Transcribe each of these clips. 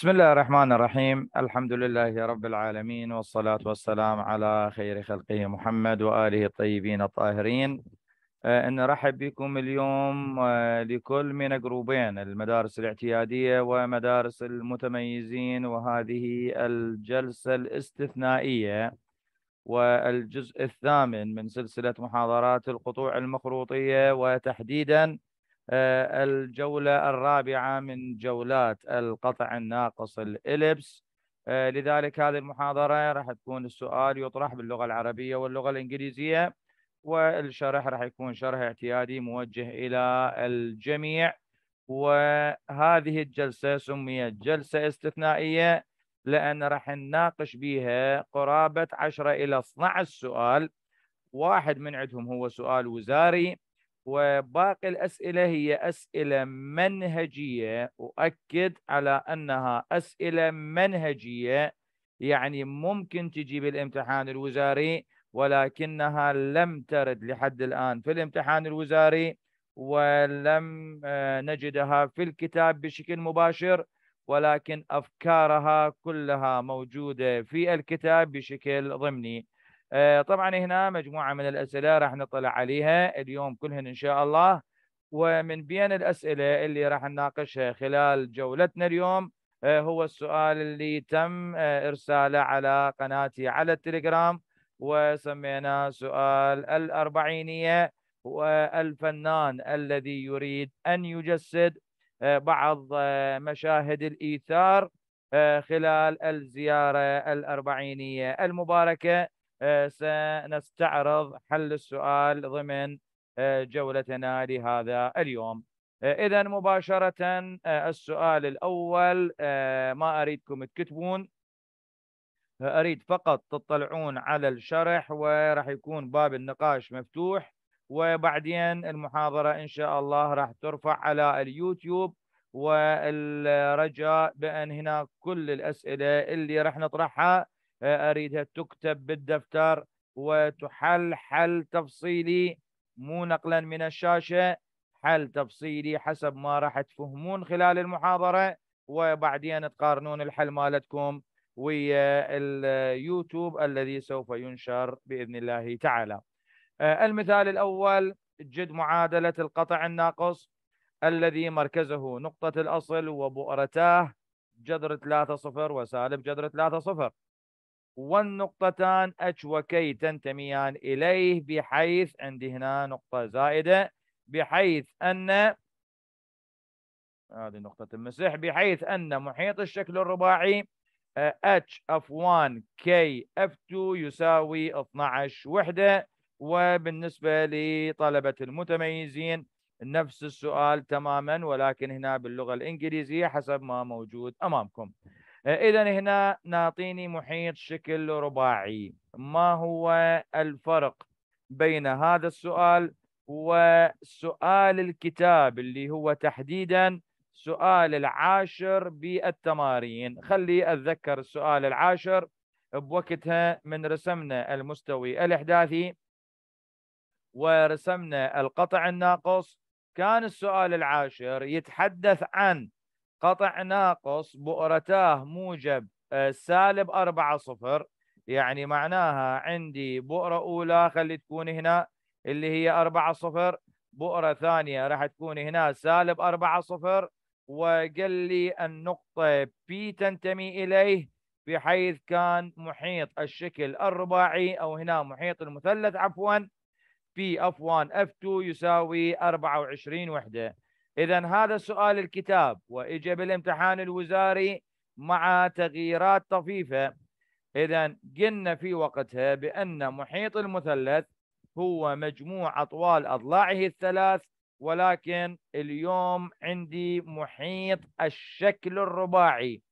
بسم الله الرحمن الرحيم الحمد لله رب العالمين والصلاة والسلام على خير خلقه محمد وآله الطيبين الطاهرين آه، نرحب بكم اليوم آه، لكل من جروبين المدارس الاعتيادية ومدارس المتميزين وهذه الجلسة الاستثنائية والجزء الثامن من سلسلة محاضرات القطوع المخروطية وتحديداً آه، الجولة الرابعة من جولات القطع الناقص الإلبس آه، لذلك هذه المحاضرة راح تكون السؤال يطرح باللغة العربية واللغة الإنجليزية والشرح راح يكون شرح اعتيادي موجه إلى الجميع وهذه الجلسة سميت جلسة استثنائية لأن راح نناقش بها قرابة 10 إلى 12 سؤال واحد من عندهم هو سؤال وزاري وباقي الأسئلة هي أسئلة منهجية أؤكد على أنها أسئلة منهجية يعني ممكن تجي بالامتحان الوزاري ولكنها لم ترد لحد الآن في الامتحان الوزاري ولم آه، نجدها في الكتاب بشكل مباشر ولكن أفكارها كلها موجودة في الكتاب بشكل ضمني آه، طبعا هنا مجموعة من الأسئلة راح نطلع عليها اليوم كلهن إن شاء الله ومن بين الأسئلة اللي راح نناقشها خلال جولتنا اليوم آه، هو السؤال اللي تم آه، إرساله على قناتي على التليجرام وسميناه سؤال الأربعينية والفنان الذي يريد أن يجسد بعض مشاهد الإيثار خلال الزيارة الأربعينية المباركة سنستعرض حل السؤال ضمن آه، جولتنا لهذا اليوم آه، إذا مباشرة آه، السؤال الأول ما أريدكم تكتبون أريد فقط تطلعون على الشرح وراح يكون باب النقاش مفتوح وبعدين المحاضرة إن شاء الله راح ترفع على اليوتيوب والرجاء بأن هناك كل الأسئلة اللي راح نطرحها أريدها تكتب بالدفتر وتحل حل تفصيلي مو نقلا من الشاشة حل تفصيلي حسب ما راح تفهمون خلال المحاضرة وبعدين تقارنون الحل مالتكم ويا اليوتيوب الذي سوف ينشر بإذن الله تعالى آه، المثال الأول جد معادلة القطع الناقص الذي مركزه نقطة الأصل وبؤرتاه جذر 3 صفر وسالب جذر 3 صفر والنقطتان اتش وكي تنتميان اليه بحيث عندي هنا نقطه زائده بحيث ان هذه نقطة المسح بحيث أن محيط الشكل الرباعي آه، H F1 K F2 يساوي 12 وحدة وبالنسبة لطلبة المتميزين نفس السؤال تماما ولكن هنا باللغة الإنجليزية حسب ما موجود أمامكم آه، إذا هنا نعطيني محيط شكل رباعي ما هو الفرق بين هذا السؤال وسؤال الكتاب اللي هو تحديدا سؤال العاشر بالتمارين خلي أتذكر السؤال العاشر بوقتها من رسمنا المستوي الإحداثي ورسمنا القطع الناقص كان السؤال العاشر يتحدث عن قطع ناقص بؤرتاه موجب آه، سالب أربعة صفر يعني معناها عندي بؤرة أولى خلي تكون هنا اللي هي أربعة صفر بؤرة ثانية راح تكون هنا سالب أربعة صفر وقال لي النقطة P تنتمي إليه بحيث كان محيط الشكل الرباعي أو هنا محيط المثلث عفوا في f 1 f 2 يساوي 24 وحدة إذا هذا سؤال الكتاب وإجا بالامتحان الوزاري مع تغييرات طفيفة إذا قلنا في وقتها بأن محيط المثلث هو مجموع أطوال أضلاعه الثلاث ولكن اليوم عندي محيط الشكل الرباعي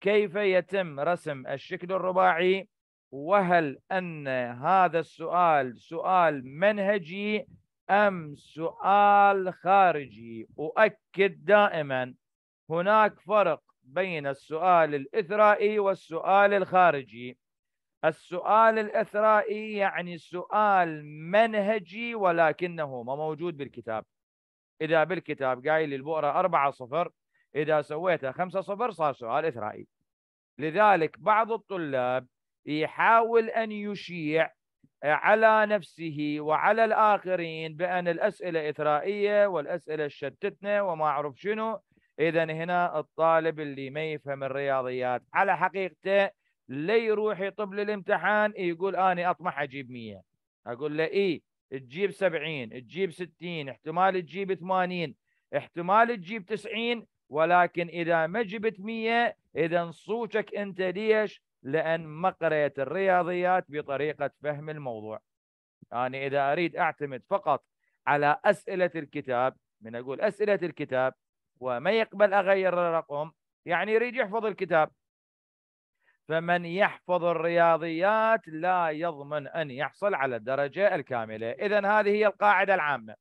كيف يتم رسم الشكل الرباعي وهل أن هذا السؤال سؤال منهجي أم سؤال خارجي أؤكد دائما هناك فرق بين السؤال الإثرائي والسؤال الخارجي السؤال الإثرائي يعني سؤال منهجي ولكنه ما موجود بالكتاب إذا بالكتاب قايل لي البؤرة أربعة صفر إذا سويتها خمسة صفر صار سؤال إثرائي لذلك بعض الطلاب يحاول أن يشيع على نفسه وعلى الآخرين بأن الأسئلة إثرائية والأسئلة شتتنا وما أعرف شنو إذا هنا الطالب اللي ما يفهم الرياضيات على حقيقته لا يروح يطب للامتحان يقول أنا أطمح أجيب 100 أقول له إيه تجيب 70 تجيب 60 احتمال تجيب 80 احتمال تجيب 90 ولكن إذا ما جبت 100 إذا صوتك أنت ليش لأن ما قريت الرياضيات بطريقة فهم الموضوع أنا يعني إذا أريد أعتمد فقط على أسئلة الكتاب من أقول أسئلة الكتاب وما يقبل أغير الرقم يعني يريد يحفظ الكتاب فمن يحفظ الرياضيات لا يضمن أن يحصل على الدرجة الكاملة إذا هذه هي القاعدة العامة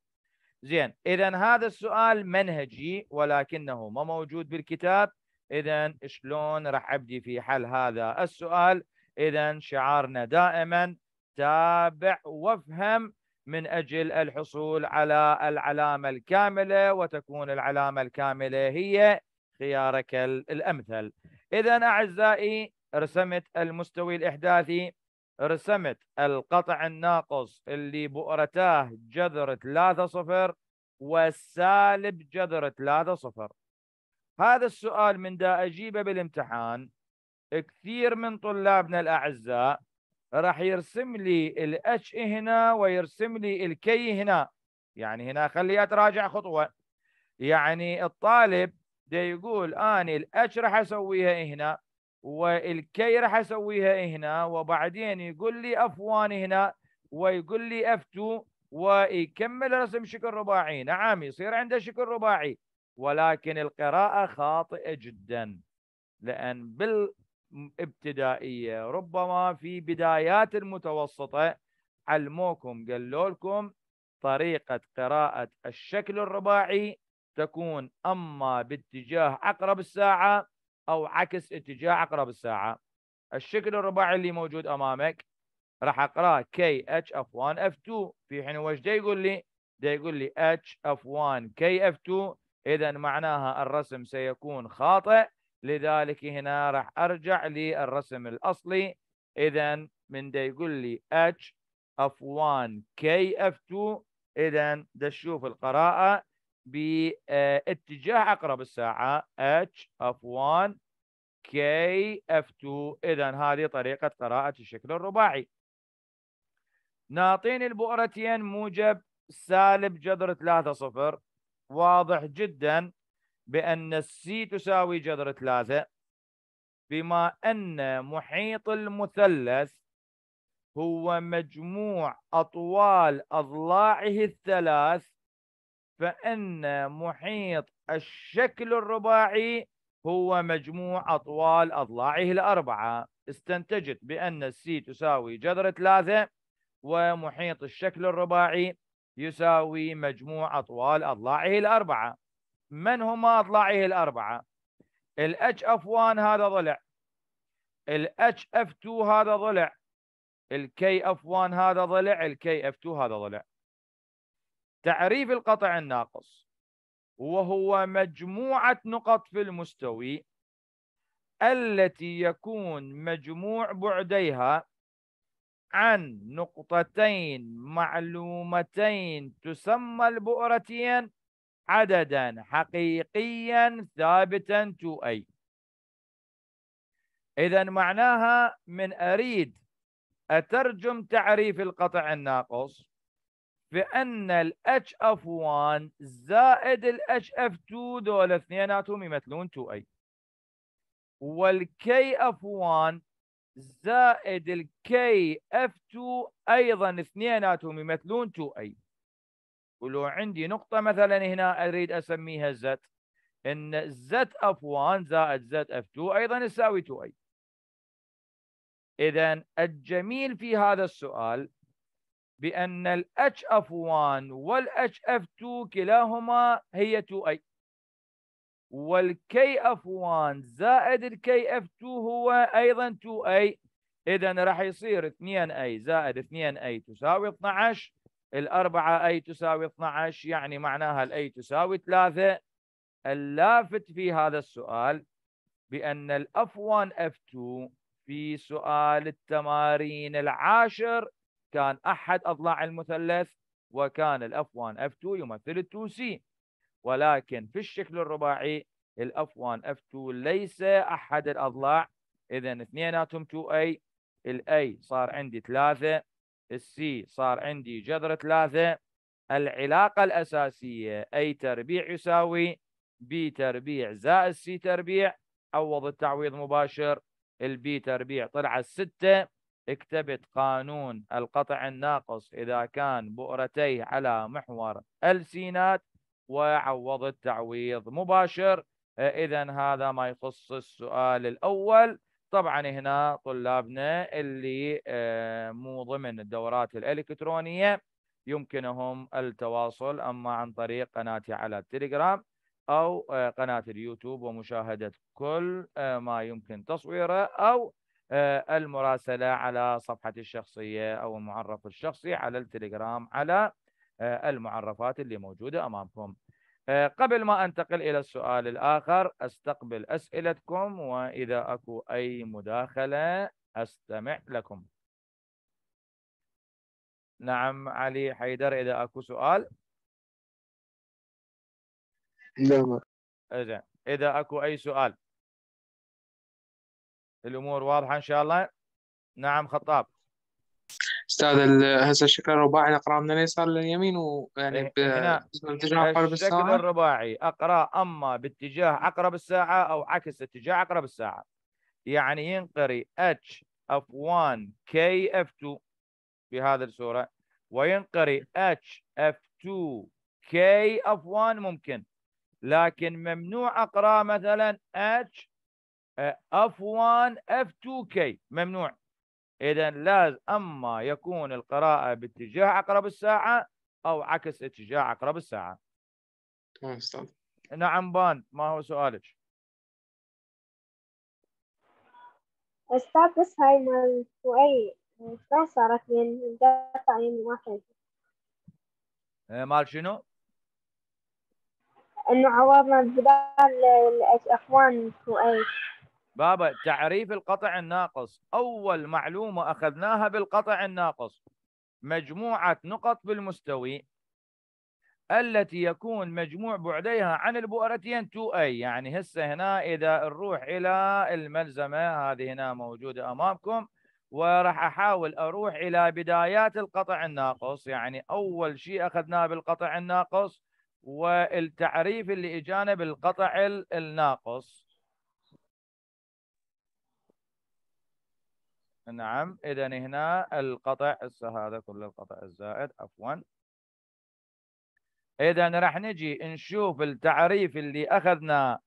زين إذا هذا السؤال منهجي ولكنه ما موجود بالكتاب اذا شلون راح ابدي في حل هذا السؤال اذا شعارنا دائما تابع وافهم من اجل الحصول على العلامه الكامله وتكون العلامه الكامله هي خيارك الامثل اذا اعزائي رسمت المستوي الاحداثي رسمت القطع الناقص اللي بؤرتاه جذر 3 صفر والسالب جذر 3 صفر هذا السؤال من دا أجيبه بالامتحان كثير من طلابنا الأعزاء راح يرسم لي الاتش هنا ويرسم لي الكي هنا يعني هنا خلي اتراجع خطوه يعني الطالب ده يقول اني الاتش راح اسويها هنا والكي راح اسويها هنا وبعدين يقول لي اف هنا ويقول لي اف ويكمل رسم شكل رباعي نعم يصير عنده شكل رباعي ولكن القراءة خاطئة جدا لأن بالابتدائية ربما في بدايات المتوسطة علموكم قالوا لكم طريقة قراءة الشكل الرباعي تكون أما باتجاه عقرب الساعة أو عكس اتجاه عقرب الساعة الشكل الرباعي اللي موجود أمامك راح أقرأ KHF1F2 في حين وش دا يقول لي دا يقول لي HF1 KF2 إذا معناها الرسم سيكون خاطئ لذلك هنا راح أرجع للرسم الأصلي إذا من دا يقول لي H F1 K F2 إذا دا تشوف القراءة باتجاه عقرب الساعة H F1 K F2 إذا هذه طريقة قراءة الشكل الرباعي نعطيني البؤرتين موجب سالب جذر 3 صفر واضح جدا بأن السي تساوي جذر ثلاثة بما أن محيط المثلث هو مجموع أطوال أضلاعه الثلاث فإن محيط الشكل الرباعي هو مجموع أطوال أضلاعه الأربعة استنتجت بأن السي تساوي جذر ثلاثة ومحيط الشكل الرباعي يساوي مجموع أطوال أضلاعه الأربعة من هما أضلاعه الأربعة ال HF1 هذا ضلع ال HF2 هذا ضلع ال KF1 هذا ضلع ال KF2 هذا ضلع تعريف القطع الناقص وهو مجموعة نقط في المستوي التي يكون مجموع بعديها عن نقطتين معلومتين تسمى البؤرتين عددا حقيقيا ثابتا تو اي اذا معناها من اريد اترجم تعريف القطع الناقص بان الاتش اف 1 زائد الاتش اف 2 دول اثنيناتهم يمثلون 2 اي والكي اف 1 زائد الكي اف 2 ايضا اثنيناتهم يمثلون 2 اي ولو عندي نقطه مثلا هنا اريد اسميها زد ان زد اف 1 زائد زد اف 2 ايضا يساوي 2 اي اذا الجميل في هذا السؤال بان الاتش اف 1 وال اف 2 كلاهما هي 2 اي والكي اف 1 زائد الكي اف 2 هو ايضا 2 اي اذا راح يصير 2 اي زائد 2 اي تساوي 12 الأربعة أي تساوي 12 يعني معناها الأي تساوي 3 اللافت في هذا السؤال بأن الأف 1 أف 2 في سؤال التمارين العاشر كان أحد أضلاع المثلث وكان الأف 1 أف 2 يمثل 2 سي ولكن في الشكل الرباعي الاف 1 اف 2 ليس أحد الأضلاع إذا اثنيناتهم 2A الاي صار عندي 3 السي صار عندي جذر 3 العلاقة الأساسية أي تربيع يساوي بي تربيع زائد سي تربيع عوض التعويض مباشر البي تربيع طلع الستة اكتبت قانون القطع الناقص إذا كان بؤرتيه على محور السينات وعوضت تعويض مباشر آه، إذا هذا ما يخص السؤال الأول طبعا هنا طلابنا اللي آه، مو ضمن الدورات الإلكترونية يمكنهم التواصل أما عن طريق قناتي على التليجرام أو آه، قناة اليوتيوب ومشاهدة كل ما يمكن تصويره أو المراسلة على صفحتي الشخصية أو المعرف الشخصي على التليجرام على آه، المعرفات اللي موجودة أمامكم آه، قبل ما أنتقل إلى السؤال الآخر أستقبل أسئلتكم وإذا أكو أي مداخلة أستمع لكم نعم علي حيدر إذا أكو سؤال نعم إذا إذا أكو أي سؤال الأمور واضحة إن شاء الله نعم خطاب استاذ هسه الشكل الرباعي نقرا من اليسار لليمين ويعني إيه، باتجاه عقرب الساعه الشكل الرباعي اقرا اما باتجاه عقرب الساعه او عكس اتجاه عقرب الساعه يعني ينقري اتش اف 1 كي اف 2 بهذه الصوره وينقري اتش اف 2 كي اف 1 ممكن لكن ممنوع اقرا مثلا اتش اف 1 اف 2 كي ممنوع إذا لازم أما يكون القراءة باتجاه عقرب الساعة أو عكس اتجاه عقرب الساعة تمام آه، أستاذ نعم بان ما هو سؤالك؟ بس هاي مال فؤي شلون صارت لأن مقطع يمي واحد إيه، مال شنو؟ انه عوضنا بدال الاخوان فؤي بابا تعريف القطع الناقص أول معلومة أخذناها بالقطع الناقص مجموعة نقط بالمستوي التي يكون مجموع بعديها عن البؤرتين 2A يعني هسه هنا إذا نروح إلى الملزمة هذه هنا موجودة أمامكم وراح أحاول أروح إلى بدايات القطع الناقص يعني أول شيء أخذناه بالقطع الناقص والتعريف اللي إجانا بالقطع الناقص نعم إذا هنا القطع هذا كله القطع الزائد عفوا إذا راح نجي نشوف التعريف اللي أخذنا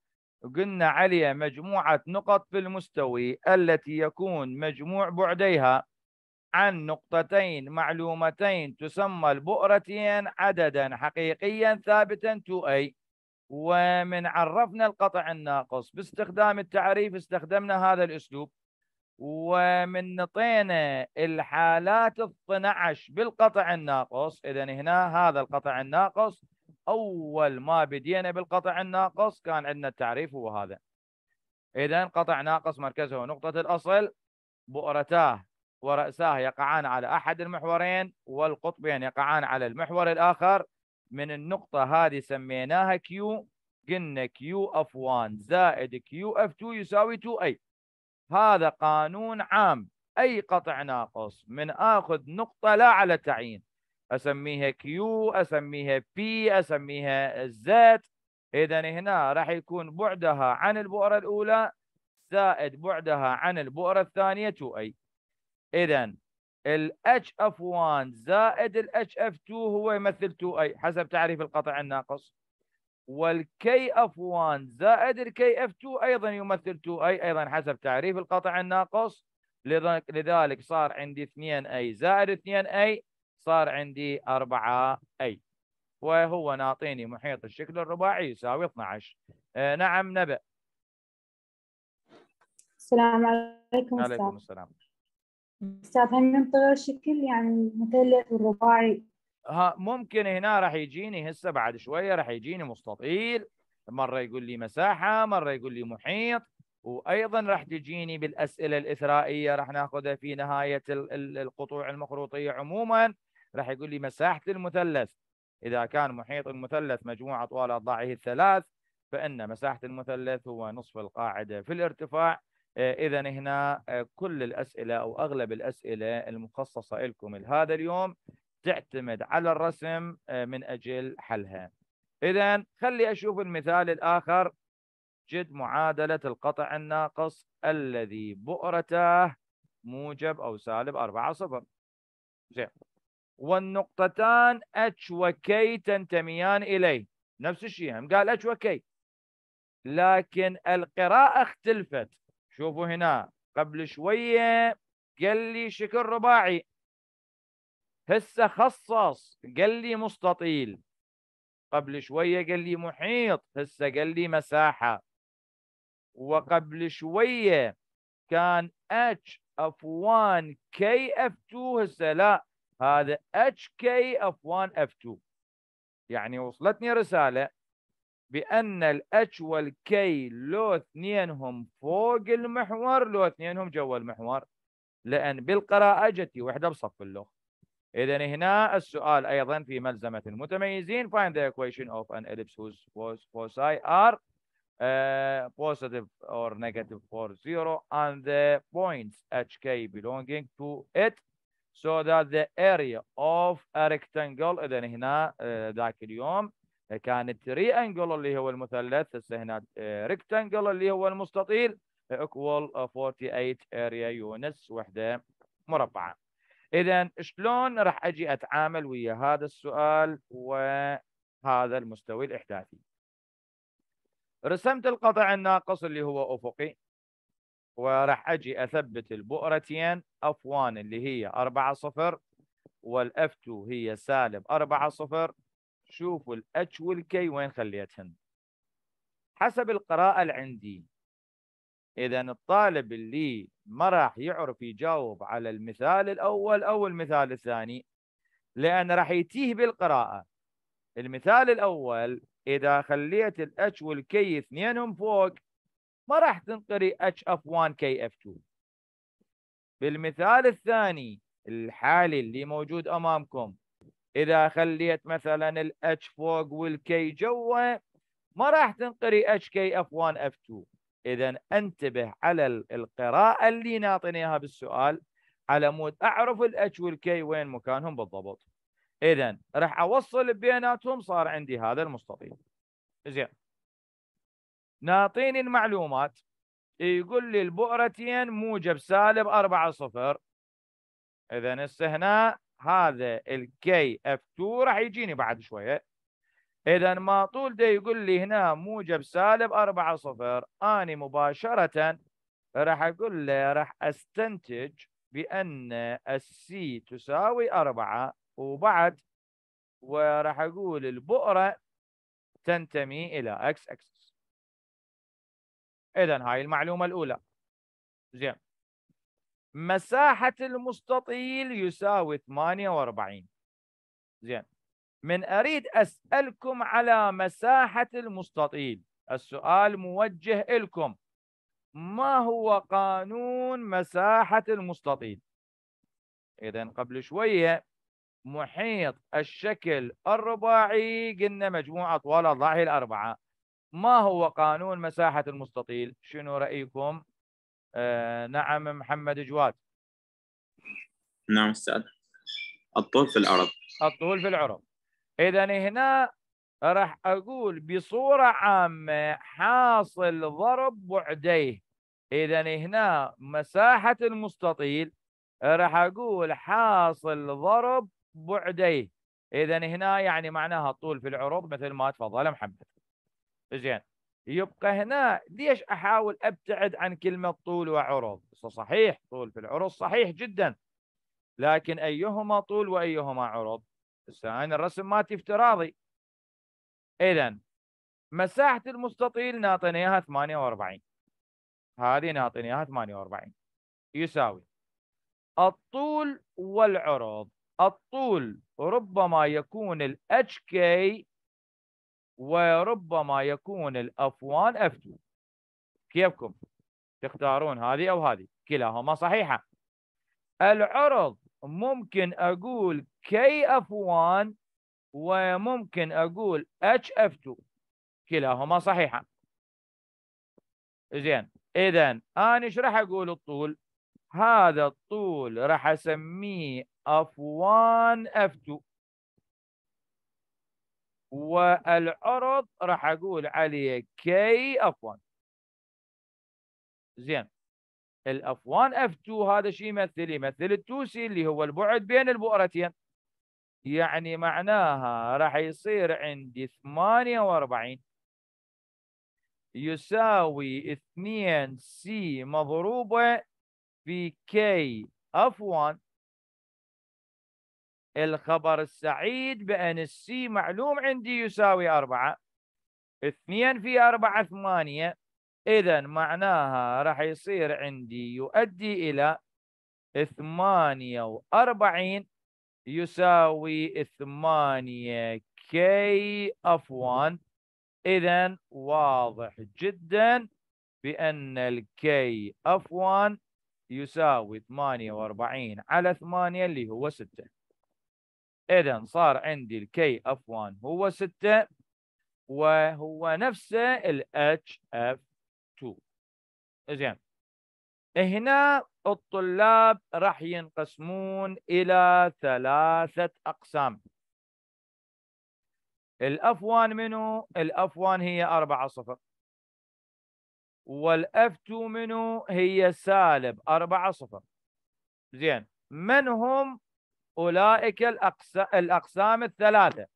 قلنا عليه مجموعة نقط في المستوي التي يكون مجموع بعديها عن نقطتين معلومتين تسمى البؤرتين عددا حقيقيا ثابتا 2A ومن عرفنا القطع الناقص باستخدام التعريف استخدمنا هذا الأسلوب ومن نطينا الحالات 12 بالقطع الناقص اذا هنا هذا القطع الناقص اول ما بدينا بالقطع الناقص كان عندنا التعريف هو هذا اذا قطع ناقص مركزه نقطه الاصل بؤرتاه ورأساه يقعان على أحد المحورين والقطبين يقعان على المحور الآخر من النقطة هذه سميناها Q قلنا Q of 1 زائد Q of 2 يساوي 2A هذا قانون عام أي قطع ناقص من آخذ نقطة لا على تعيين أسميها كيو أسميها بي أسميها زد إذا هنا راح يكون بعدها عن البؤرة الأولى زائد بعدها عن البؤرة الثانية 2A إذا ال HF1 زائد ال HF2 هو يمثل 2A حسب تعريف القطع الناقص والكي اف 1 زائد الكي اف 2 ايضا يمثل 2 اي ايضا حسب تعريف القطع الناقص لذلك صار عندي 2 اي زائد 2 اي صار عندي 4 اي وهو ناطيني محيط الشكل الرباعي يساوي 12 آه نعم نبأ السلام عليكم عليكم السلام استاذ هل ننطر شكل يعني مثلث الرباعي ها ممكن هنا راح يجيني هسه بعد شويه راح يجيني مستطيل مره يقول لي مساحه مره يقول لي محيط وايضا راح تجيني بالاسئله الاثرائيه راح ناخذها في نهايه القطوع المخروطيه عموما راح يقول لي مساحه المثلث اذا كان محيط المثلث مجموع اطوال اضلاعه الثلاث فان مساحه المثلث هو نصف القاعده في الارتفاع آه، اذا هنا آه، كل الاسئله او اغلب الاسئله المخصصه لكم لهذا اليوم تعتمد على الرسم آه، من أجل حلها إذا خلي أشوف المثال الآخر جد معادلة القطع الناقص الذي بؤرته موجب أو سالب 4 صفر زين والنقطتان و وكي تنتميان اليه نفس الشيء هم قال و وكي لكن القراءه اختلفت شوفوا هنا قبل شويه قال لي شكل رباعي هسه خصص قال لي مستطيل قبل شويه قال لي محيط هسه قال لي مساحه وقبل شويه كان اتش اف 1 كي اف 2 هسه لا هذا اتش كي اف 1 اف 2 يعني وصلتني رساله بان الاتش والكي لو اثنينهم فوق المحور لو اثنينهم جوا المحور لان بالقراءه جتي وحده بصف اللغه إذا هنا السؤال أيضا في ملزمة المتميزين find the equation of an ellipse whose foci are uh, positive or negative for zero and the points HK belonging to it so that the area of a rectangle إذا هنا ذاك اليوم كانت triangle اللي هو المثلث هسه هنا rectangle اللي هو المستطيل equal 48 area units وحدة مربعة اذا شلون راح اجي اتعامل ويا هذا السؤال وهذا المستوي الاحداثي رسمت القطع الناقص اللي هو افقي وراح اجي اثبت البؤرتين اف 1 اللي هي 4 صفر والاف 2 هي سالب 4 صفر شوفوا الاتش والكي وين خليتهن حسب القراءة اللي عندي اذا الطالب اللي ما راح يعرف يجاوب على المثال الاول او المثال الثاني لان راح يتيه بالقراءه المثال الاول اذا خليت الاتش والكي اثنينهم فوق ما راح تنقري اتش اف 1 كي اف 2 بالمثال الثاني الحالي اللي موجود امامكم اذا خليت مثلا الاتش فوق والكي جوا ما راح تنقري اتش كي اف 1 اف 2 اذا انتبه على القراءه اللي ناطينيها بالسؤال على مود اعرف الاتش والكي وين مكانهم بالضبط اذا راح اوصل بيناتهم صار عندي هذا المستطيل زين ناطيني المعلومات يقول لي البؤرتين موجب سالب 4 صفر اذا هسه هنا هذا الكي اف 2 راح يجيني بعد شويه اذا ما طول ده يقول لي هنا موجب سالب أربعة صفر اني مباشره راح اقول له راح استنتج بان السي تساوي أربعة وبعد وراح اقول البؤره تنتمي الى اكس اكسس اذا هاي المعلومه الاولى زين مساحه المستطيل يساوي 48 زين من أريد أسألكم على مساحة المستطيل السؤال موجه لكم ما هو قانون مساحة المستطيل إذا قبل شوية محيط الشكل الرباعي قلنا مجموعة أطوال أضلاعه الأربعة ما هو قانون مساحة المستطيل شنو رأيكم آه نعم محمد جواد نعم استاذ الطول في العرض الطول في العرض اذا هنا راح اقول بصوره عامه حاصل ضرب بعديه اذا هنا مساحه المستطيل راح اقول حاصل ضرب بعديه اذا هنا يعني معناها الطول في العروض مثل ما تفضل محمد زين يبقى هنا ليش احاول ابتعد عن كلمه طول وعرض صحيح طول في العروض صحيح جدا لكن ايهما طول وايهما عرض انا الرسم مالتي افتراضي اذا مساحة المستطيل نعطينا اياها 48 هذه نعطينا اياها 48 يساوي الطول والعرض الطول ربما يكون ال HK وربما يكون ال F1 F2 كيفكم تختارون هذه أو هذه كلاهما صحيحة العرض ممكن أقول كي اف 1 وممكن اقول اتش اف 2 كلاهما صحيحه زين اذا انا ايش راح اقول الطول هذا الطول راح اسميه اف 1 اف 2 والعرض راح اقول عليه كي اف 1 زين الاف 1 اف 2 هذا شيء يمثل يمثل التوسي اللي هو البعد بين البؤرتين يعني معناها راح يصير عندي 48 يساوي 2 سي مضروبة في كي اف 1 الخبر السعيد بأن السي معلوم عندي يساوي 4 2 في 4 8 إذا معناها راح يصير عندي يؤدي إلى 48 يساوي 8 كي اف 1 اذا واضح جدا بان الكي 1 يساوي 48 على 8 اللي هو 6 اذا صار عندي الكي 1 هو 6 وهو نفسه ال HF2 زين هنا الطلاب راح ينقسمون إلى ثلاثة أقسام الأفوان منو الأفوان هي أربعة صفر والأفتو منو هي سالب أربعة صفر زين من هم أولئك الأقسام الثلاثة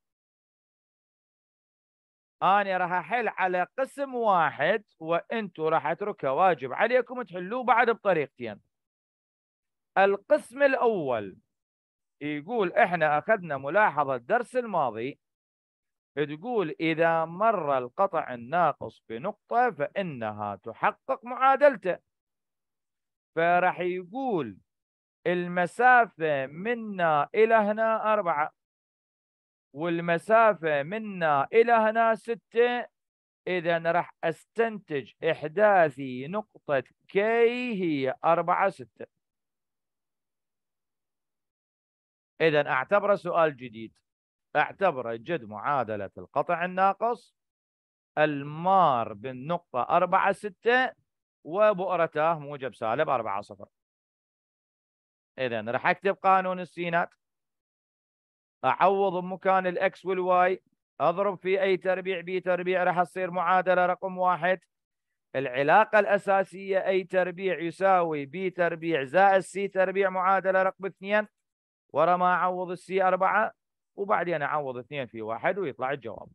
أنا راح أحل على قسم واحد وأنتوا راح أتركها واجب عليكم تحلوه بعد بطريقتين القسم الأول يقول إحنا أخذنا ملاحظة الدرس الماضي تقول إذا مر القطع الناقص بنقطة فإنها تحقق معادلته فراح يقول المسافة منا إلى هنا أربعة والمسافة منا إلى هنا ستة إذا راح أستنتج إحداثي نقطة كي هي أربعة ستة إذا أعتبره سؤال جديد اعتبره جد معادلة القطع الناقص المار بالنقطة أربعة ستة وبؤرته موجب سالب أربعة صفر إذا راح أكتب قانون السينات اعوض بمكان الاكس والواي اضرب في اي تربيع بي تربيع راح تصير معادله رقم واحد العلاقه الاساسيه اي تربيع يساوي بي تربيع زائد سي تربيع معادله رقم اثنين ورا ما اعوض السي اربعه وبعدين اعوض اثنين في واحد ويطلع الجواب.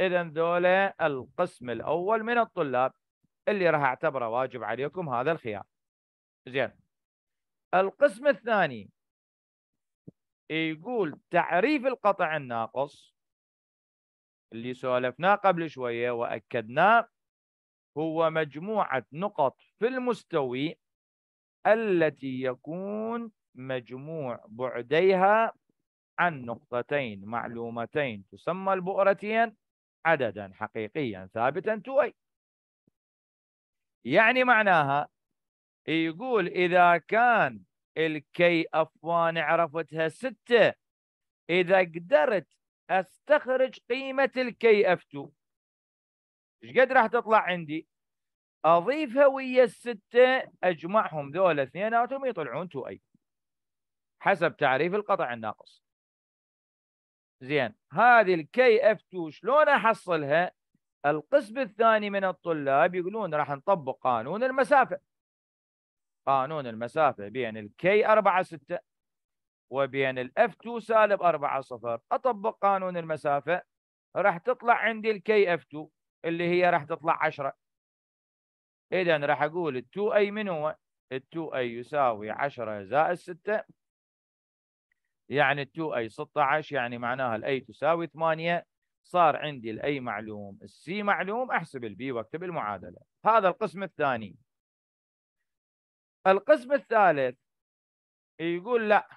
اذا ذولا القسم الاول من الطلاب اللي راح اعتبره واجب عليكم هذا الخيار. زين. القسم الثاني يقول تعريف القطع الناقص اللي سولفناه قبل شوية وأكدناه هو مجموعة نقط في المستوي التي يكون مجموع بعديها عن نقطتين معلومتين تسمى البؤرتين عددا حقيقيا ثابتا توي يعني معناها يقول إذا كان الكي افوان عرفتها ستة اذا قدرت استخرج قيمة الكي اف 2 ايش قد راح تطلع عندي؟ اضيفها ويا الستة اجمعهم ذولا اثنيناتهم يطلعون 2 اي حسب تعريف القطع الناقص زين هذه الكي اف 2 شلون احصلها؟ القسم الثاني من الطلاب يقولون راح نطبق قانون المسافه قانون المسافة بين الكي 4 6 وبين الاف 2 سالب 4 صفر اطبق قانون المسافة راح تطلع عندي الكي اف 2 اللي هي راح تطلع 10 اذا راح اقول ال 2 اي من هو؟ ال 2 اي يساوي 10 زائد 6 يعني ال 2 اي 16 يعني معناها الاي تساوي 8 صار عندي الاي معلوم السي معلوم احسب البي واكتب المعادله هذا القسم الثاني القسم الثالث يقول لا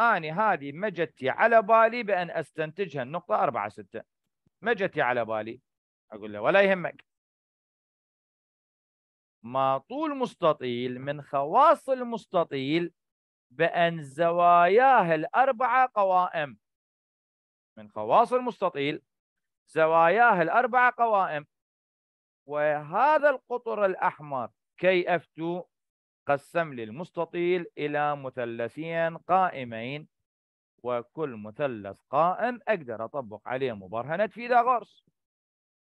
أنا هذه ما جتي على بالي بأن أستنتجها النقطة أربعة ستة ما جتي على بالي أقول له ولا يهمك ما طول مستطيل من خواص المستطيل بأن زواياه الأربعة قوائم من خواص المستطيل زواياه الأربعة قوائم وهذا القطر الأحمر كي أفتو 2 قسم لي المستطيل إلى مثلثين قائمين وكل مثلث قائم أقدر أطبق عليه مبرهنة فيثاغورس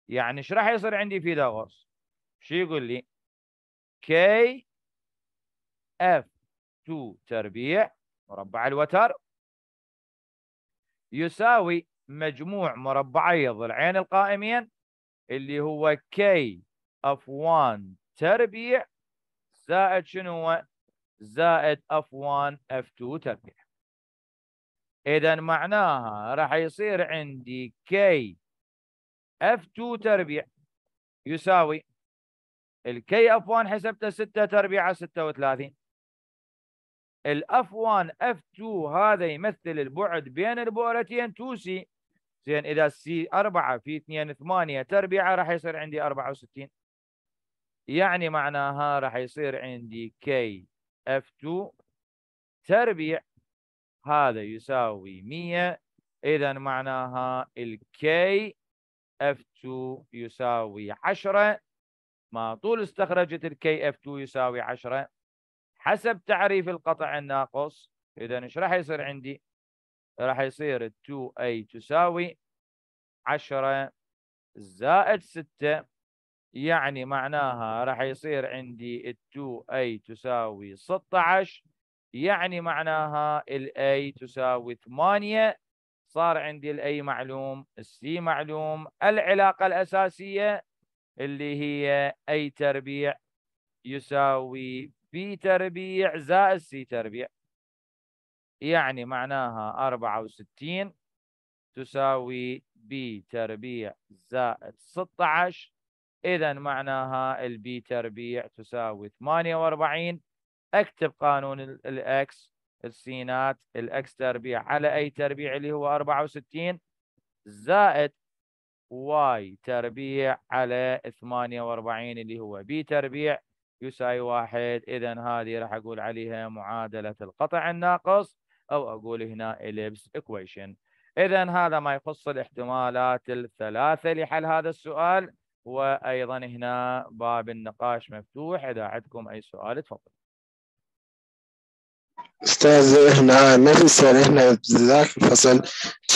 يعني ايش راح يصير عندي فيثاغورس؟ شو يقول لي؟ كي اف 2 تربيع مربع الوتر يساوي مجموع مربعي ضلعين القائمين اللي هو كي اف 1 تربيع زائد شنو هو؟ زائد F1 F2 تربيع إذا معناها راح يصير عندي K F2 تربيع يساوي الكي اف 1 حسبته 6 تربيعه 36 الاف 1 اف 2 هذا يمثل البعد بين البؤرتين 2 سي زين اذا سي 4 في 2 8 تربيعه راح يصير عندي 64 يعني معناها راح يصير عندي كي اف 2 تربيع هذا يساوي 100 اذا معناها الكي اف 2 يساوي 10 ما طول استخرجت الكي اف 2 يساوي 10 حسب تعريف القطع الناقص اذا ايش راح يصير عندي؟ راح يصير 2A تساوي 10 زائد 6 يعني معناها راح يصير عندي ال 2A تساوي 16 يعني معناها ال A تساوي 8 صار عندي ال A معلوم C معلوم العلاقة الأساسية اللي هي A تربيع يساوي B تربيع زائد C تربيع يعني معناها 64 تساوي B تربيع زائد 16 إذا معناها البي تربيع تساوي 48 أكتب قانون الإكس السينات الإكس تربيع على أي تربيع اللي هو 64 زائد واي تربيع على 48 اللي هو بي تربيع يساوي واحد إذا هذه راح أقول عليها معادلة القطع الناقص أو أقول هنا إليبس إكويشن إذا هذا ما يخص الاحتمالات الثلاثة لحل هذا السؤال وايضا هنا باب النقاش مفتوح اذا عندكم اي سؤال تفضل استاذ احنا ما في سؤال احنا بذاك الفصل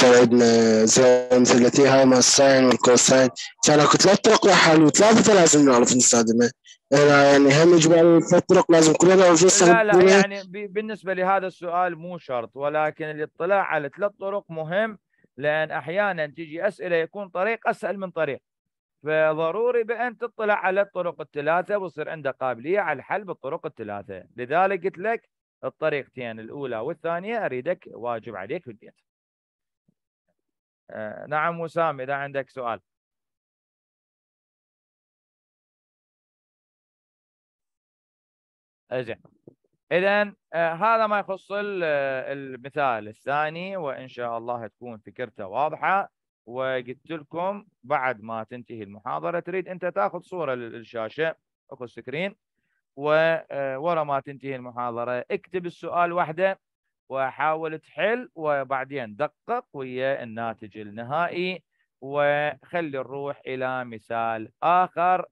كان عندنا مثل هاي مع الساين والكوساين كان اكو ثلاث طرق لحل وثلاثه لازم نعرف نستخدمها انا يعني هم اجباري ثلاث طرق لازم كلنا نعرف نستخدمها لا لا يعني بالنسبه لهذا السؤال مو شرط ولكن الاطلاع على ثلاث طرق مهم لان احيانا تجي اسئله يكون طريق اسهل من طريق فضروري بأن تطلع على الطرق الثلاثة ويصير عندك قابلية على الحل بالطرق الثلاثة لذلك قلت لك الطريقتين الأولى والثانية أريدك واجب عليك في البيت آه، نعم وسام إذا عندك سؤال زين اذا آه هذا ما يخص آه، المثال الثاني وان شاء الله تكون فكرته واضحه وقلت لكم بعد ما تنتهي المحاضره تريد انت تاخذ صوره للشاشه اخذ سكرين وورا آه، ما تنتهي المحاضره اكتب السؤال واحدة وحاول تحل وبعدين دقق ويا الناتج النهائي وخلي الروح الى مثال اخر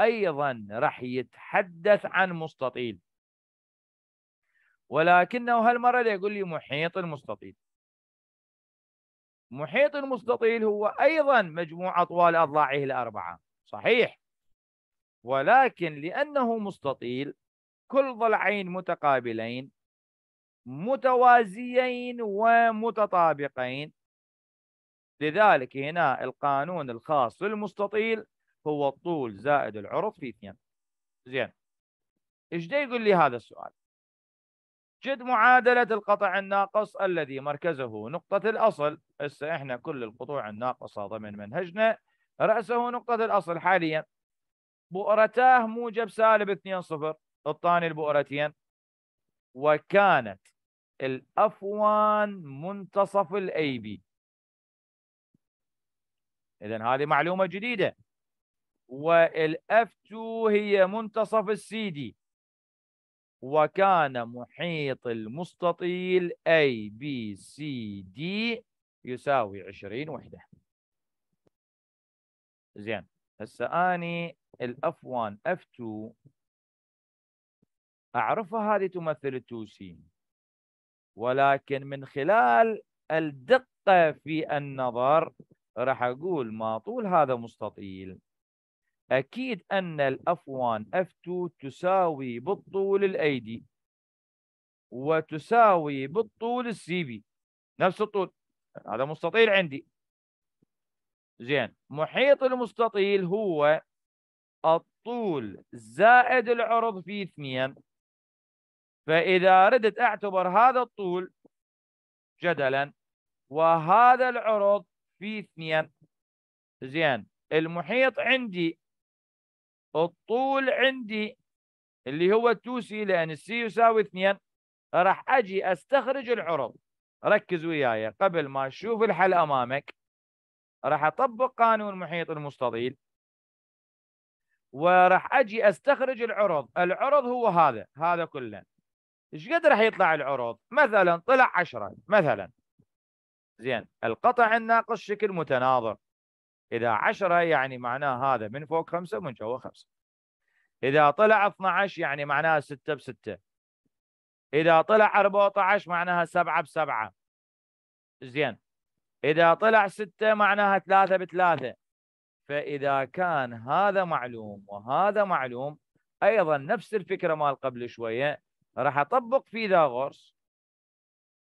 ايضا راح يتحدث عن مستطيل ولكنه هالمره يقول لي محيط المستطيل محيط المستطيل هو أيضا مجموع أطوال أضلاعه الأربعة صحيح ولكن لأنه مستطيل كل ضلعين متقابلين متوازيين ومتطابقين لذلك هنا القانون الخاص للمستطيل هو الطول زائد العرض في اثنين زين ايش يقول لي هذا السؤال جد معادلة القطع الناقص الذي مركزه نقطة الأصل هسه إحنا كل القطوع الناقصة ضمن منهجنا رأسه نقطة الأصل حاليا بؤرتاه موجب سالب 2 صفر الطاني البؤرتين وكانت الأفوان منتصف الاي بي إذا هذه معلومة جديدة والاف 2 هي منتصف السي دي وكان محيط المستطيل A B C D يساوي 20 وحدة زين هسه اني الاف 1 اف 2 اعرفها هذه تمثل 2 سي ولكن من خلال الدقة في النظر راح اقول ما طول هذا مستطيل أكيد أن الأف 1 أف 2 تساوي بالطول الأي دي وتساوي بالطول السي بي نفس الطول هذا مستطيل عندي زين محيط المستطيل هو الطول زائد العرض في 2 فإذا ردت أعتبر هذا الطول جدلا وهذا العرض في 2 زين المحيط عندي الطول عندي اللي هو 2 سي لان السي يساوي 2 راح اجي استخرج العرض ركز وياي قبل ما تشوف الحل امامك راح اطبق قانون محيط المستطيل وراح اجي استخرج العرض العرض هو هذا هذا كله ايش قد راح يطلع العرض مثلا طلع 10 مثلا زين القطع الناقص شكل متناظر إذا 10 يعني معناه هذا من فوق 5 ومن جوا 5 إذا طلع 12 يعني معناها 6 ب 6 إذا طلع 14 معناها 7 ب 7 زين إذا طلع 6 معناها 3 ب 3 فإذا كان هذا معلوم وهذا معلوم أيضا نفس الفكرة مال قبل شوية راح أطبق في داغورس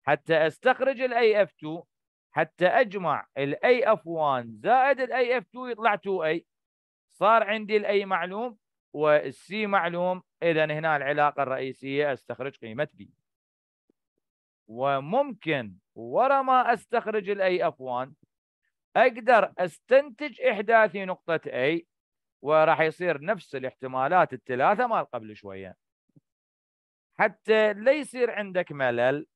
حتى أستخرج الـ اف 2 حتى اجمع الاي اف 1 زائد الاي اف 2 يطلع 2 اي صار عندي الاي معلوم والسي معلوم اذا هنا العلاقه الرئيسيه استخرج قيمه بي وممكن ورا ما استخرج الاي اف 1 اقدر استنتج احداثي نقطه اي وراح يصير نفس الاحتمالات الثلاثه مال قبل شويه حتى لا يصير عندك ملل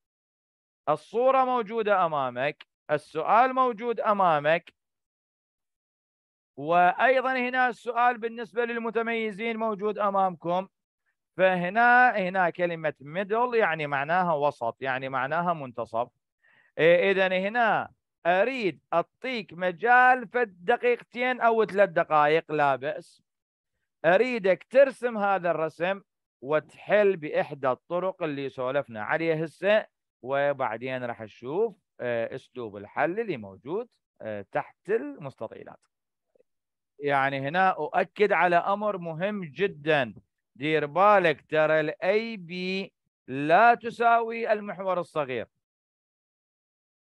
الصوره موجوده امامك السؤال موجود امامك وايضا هنا السؤال بالنسبه للمتميزين موجود امامكم فهنا هنا كلمه ميدل يعني معناها وسط يعني معناها منتصف إيه، اذا هنا اريد اعطيك مجال في الدقيقتين او ثلاث دقائق لا باس اريدك ترسم هذا الرسم وتحل باحدى الطرق اللي سولفنا عليها هسه وبعدين راح نشوف آه، اسلوب الحل اللي موجود آه، تحت المستطيلات يعني هنا اؤكد على امر مهم جدا دير بالك ترى الاي بي لا تساوي المحور الصغير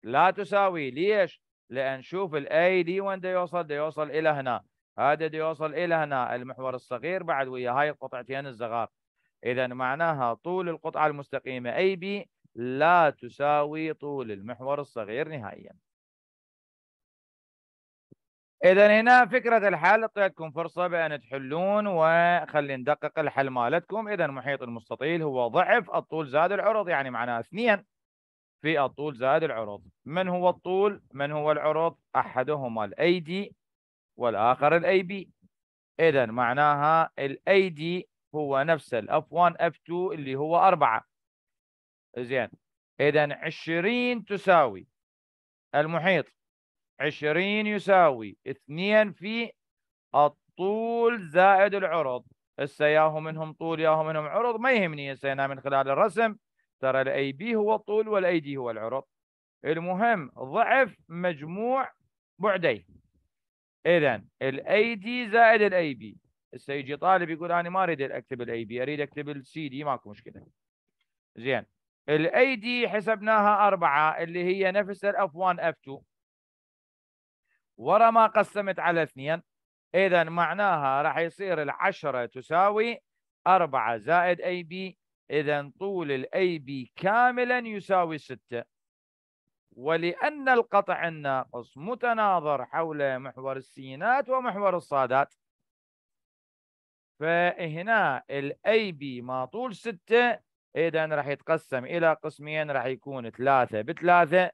لا تساوي ليش لان شوف الاي دي وين دا يوصل دا يوصل الى هنا هذا دا يوصل الى هنا المحور الصغير بعد ويا هاي القطعتين الصغار اذا معناها طول القطعه المستقيمه اي بي لا تساوي طول المحور الصغير نهائيا اذا هنا فكره الحل اعطيتكم فرصه بان تحلون وخلي ندقق الحل مالتكم اذا محيط المستطيل هو ضعف الطول زائد العرض يعني معناه اثنين في الطول زائد العرض من هو الطول من هو العرض احدهما الاي دي والاخر الاي بي اذا معناها الاي دي هو نفس الاف 1 اف 2 اللي هو 4 زين إذا 20 تساوي المحيط 20 يساوي 2 في الطول زائد العرض هسه ياهو منهم طول ياهو منهم عرض ما يهمني هسه انا من خلال الرسم ترى الاي بي هو الطول والاي دي هو العرض المهم ضعف مجموع بعدي اذا الاي دي زائد الاي بي هسه يجي طالب يقول انا ما اريد اكتب الاي بي اريد اكتب السي دي ماكو مشكله زين الاي دي حسبناها أربعة اللي هي نفس الاف 1 اف 2 ورا ما قسمت على اثنين إذا معناها راح يصير العشرة تساوي أربعة زائد أي بي إذا طول الأي بي كاملا يساوي ستة ولأن القطع الناقص متناظر حول محور السينات ومحور الصادات فهنا الأي بي ما طول ستة اذا راح يتقسم الى قسمين راح يكون ثلاثه بثلاثه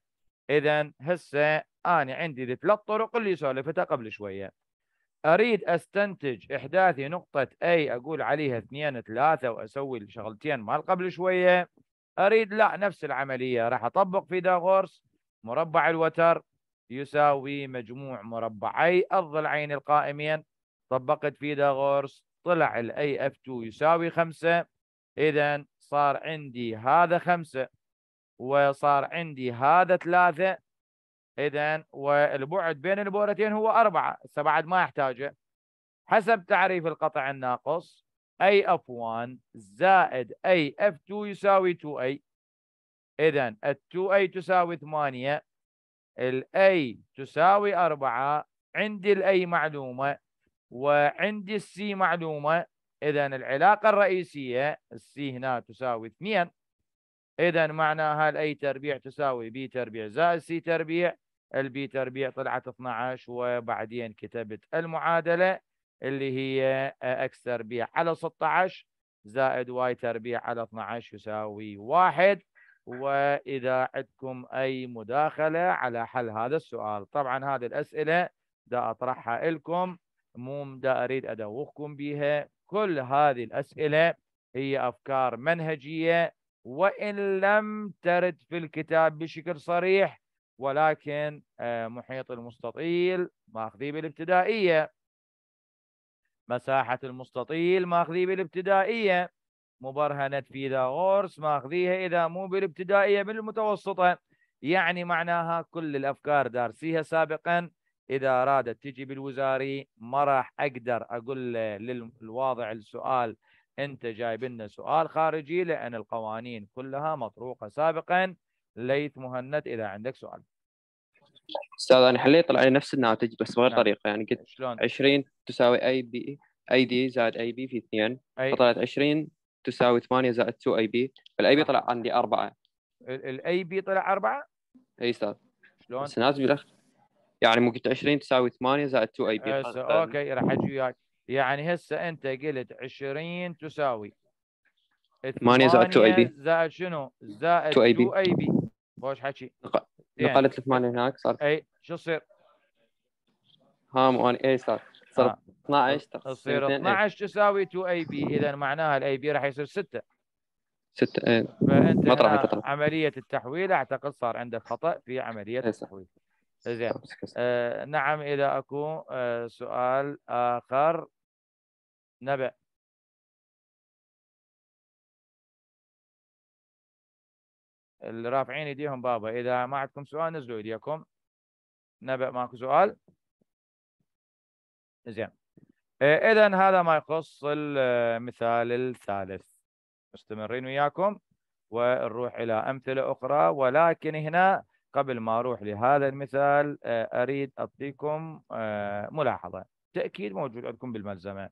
اذا هسه انا عندي ثلاث طرق اللي سولفتها قبل شويه اريد استنتج احداثي نقطه اي اقول عليها اثنين ثلاثه واسوي الشغلتين مال قبل شويه اريد لا نفس العمليه راح اطبق في داغورس مربع الوتر يساوي مجموع مربعي الضلعين القائمين طبقت في داغورس طلع الاي اف 2 يساوي 5 اذا صار عندي هذا خمسة وصار عندي هذا ثلاثة إذا والبعد بين البؤرتين هو أربعة هسه بعد ما أحتاجه حسب تعريف القطع الناقص أي F1 زائد أي F2 يساوي 2A إذا ال 2A تساوي 8 ال A تساوي 4 عندي ال A معلومة وعندي ال السي معلومة إذا العلاقة الرئيسية السي هنا تساوي 2 إذا معناها الأي تربيع تساوي بي تربيع زائد سي تربيع البي تربيع طلعت 12 وبعدين كتبت المعادلة اللي هي اكس تربيع على 16 زائد واي تربيع على 12 يساوي واحد وإذا عندكم أي مداخلة على حل هذا السؤال طبعا هذه الأسئلة دا أطرحها لكم مو دا أريد أدوخكم بها كل هذه الأسئلة هي أفكار منهجية وإن لم ترد في الكتاب بشكل صريح ولكن آه، محيط المستطيل ماخذيه بالابتدائية مساحة المستطيل ماخذيه بالابتدائية مبرهنة فيثاغورس ماخذيها إذا مو بالابتدائية بالمتوسطة يعني معناها كل الأفكار دارسيها سابقا اذا ارادت تجي بالوزاري ما راح اقدر اقول للواضع السؤال انت جايب لنا سؤال خارجي لان القوانين كلها مطروقه سابقا ليت مهند اذا عندك سؤال استاذ انا حليت طلع لي نفس الناتج بس بغير نعم. طريقه يعني قلت شلون؟ 20 تساوي اي بي اي دي زائد اي بي في 2 فطلعت 20 تساوي 8 زائد 2 اي بي فالاي بي طلع عندي 4 الاي بي طلع 4 اي استاذ شلون؟ بس ناتج بالاخر يعني ممكن 20 تساوي 8 زائد 2 اي بي اوكي راح اجي وياك يعني هسه انت قلت 20 تساوي 8 زائد 2 اي بي زائد شنو؟ زائد 2 اي بي 2 اي بي خوش حكي يعني. نقلت 8 هناك صار اي شو يصير؟ ها مو انا اي صار صار 12 تصير 12 تساوي 2 اي بي اذا معناها الاي بي راح يصير 6 6 اي فانت مطرح عمليه التحويل اعتقد صار عندك خطا في عمليه التحويل زين آه، نعم اذا اكو آه، سؤال اخر نبع اللي رافعين ايديهم بابا اذا ما عندكم سؤال نزلوا ايديكم نبع ماكو سؤال زين آه، اذا هذا ما يخص المثال الثالث مستمرين وياكم ونروح الى امثله اخرى ولكن هنا قبل ما اروح لهذا المثال آه، اريد اعطيكم آه، ملاحظه تاكيد موجود عندكم بالملزمه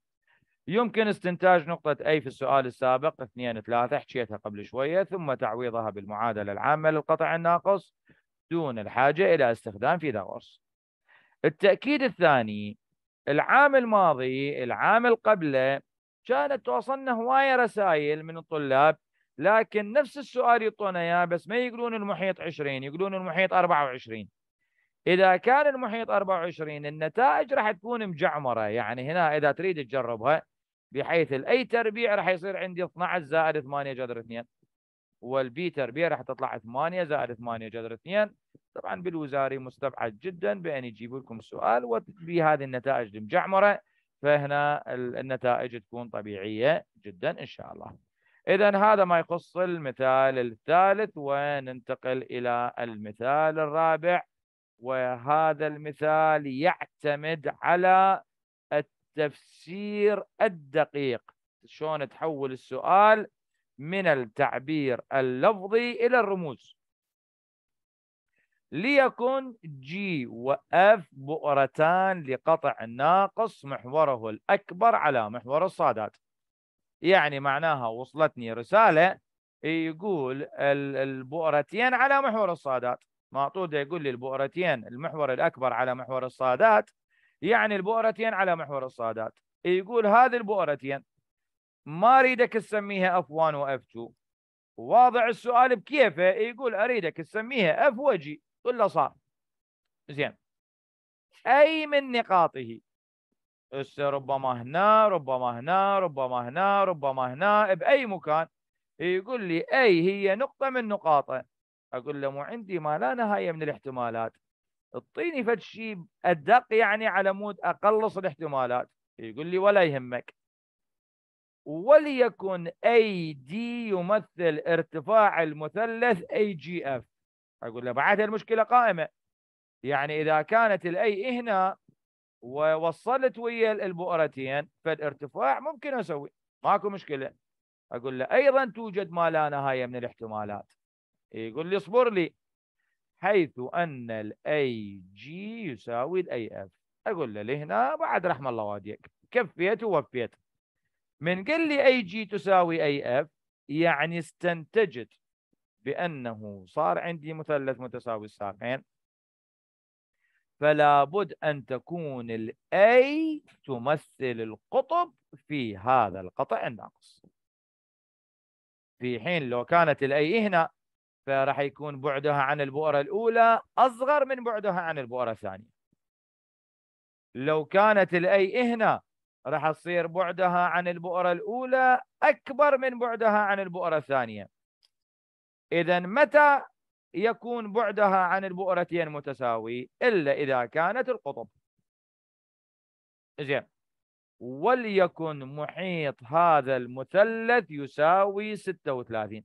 يمكن استنتاج نقطة أي في السؤال السابق 2 3 حكيتها قبل شوية ثم تعويضها بالمعادلة العامة للقطع الناقص دون الحاجة إلى استخدام فيثاغورس. التأكيد الثاني العام الماضي العام اللي قبله كانت توصلنا هواية رسائل من الطلاب لكن نفس السؤال يعطونا اياه بس ما يقولون المحيط 20 يقولون المحيط 24 اذا كان المحيط 24 النتائج راح تكون مجعمره يعني هنا اذا تريد تجربها بحيث الاي تربيع راح يصير عندي 12 زائد 8 جذر 2 والبي تربيع راح تطلع 8 زائد 8 جذر 2 طبعا بالوزاري مستبعد جدا بان يجيبوا لكم سؤال وبهذه النتائج المجعمره فهنا النتائج تكون طبيعيه جدا ان شاء الله إذا هذا ما يخص المثال الثالث وننتقل إلى المثال الرابع وهذا المثال يعتمد على التفسير الدقيق شلون تحول السؤال من التعبير اللفظي إلى الرموز ليكن جي وإف بؤرتان لقطع ناقص محوره الأكبر على محور الصادات يعني معناها وصلتني رسالة يقول البؤرتين على محور الصادات معطودة يقول لي البؤرتين المحور الأكبر على محور الصادات يعني البؤرتين على محور الصادات يقول هذه البؤرتين ما أريدك تسميها F1 و F2 واضع السؤال بكيفه يقول أريدك تسميها F وجي له صار زين أي من نقاطه ربما هنا ربما هنا ربما هنا ربما هنا باي مكان يقول لي اي هي نقطه من نقاطه اقول له مو عندي ما لا نهايه من الاحتمالات اعطيني فد شيء ادق يعني على مود اقلص الاحتمالات يقول لي ولا يهمك وليكن اي دي يمثل ارتفاع المثلث اي جي اف اقول له بعدها المشكله قائمه يعني اذا كانت الاي هنا ووصلت ويا البؤرتين فالارتفاع ممكن اسوي ماكو مشكله اقول له ايضا توجد ما لا نهايه من الاحتمالات يقول لي اصبر لي حيث ان الاي جي يساوي الاي اف اقول له لهنا بعد رحم الله واديك كفيت ووفيت من قال لي اي جي تساوي اي اف يعني استنتجت بانه صار عندي مثلث متساوي الساقين فلا بد أن تكون الأي تمثل القطب في هذا القطع الناقص في حين لو كانت الأي هنا فراح يكون بعدها عن البؤرة الأولى أصغر من بعدها عن البؤرة الثانية لو كانت الأي هنا راح تصير بعدها عن البؤرة الأولى أكبر من بعدها عن البؤرة الثانية إذا متى يكون بعدها عن البؤرتين متساوي إلا إذا كانت القطب زين وليكن محيط هذا المثلث يساوي 36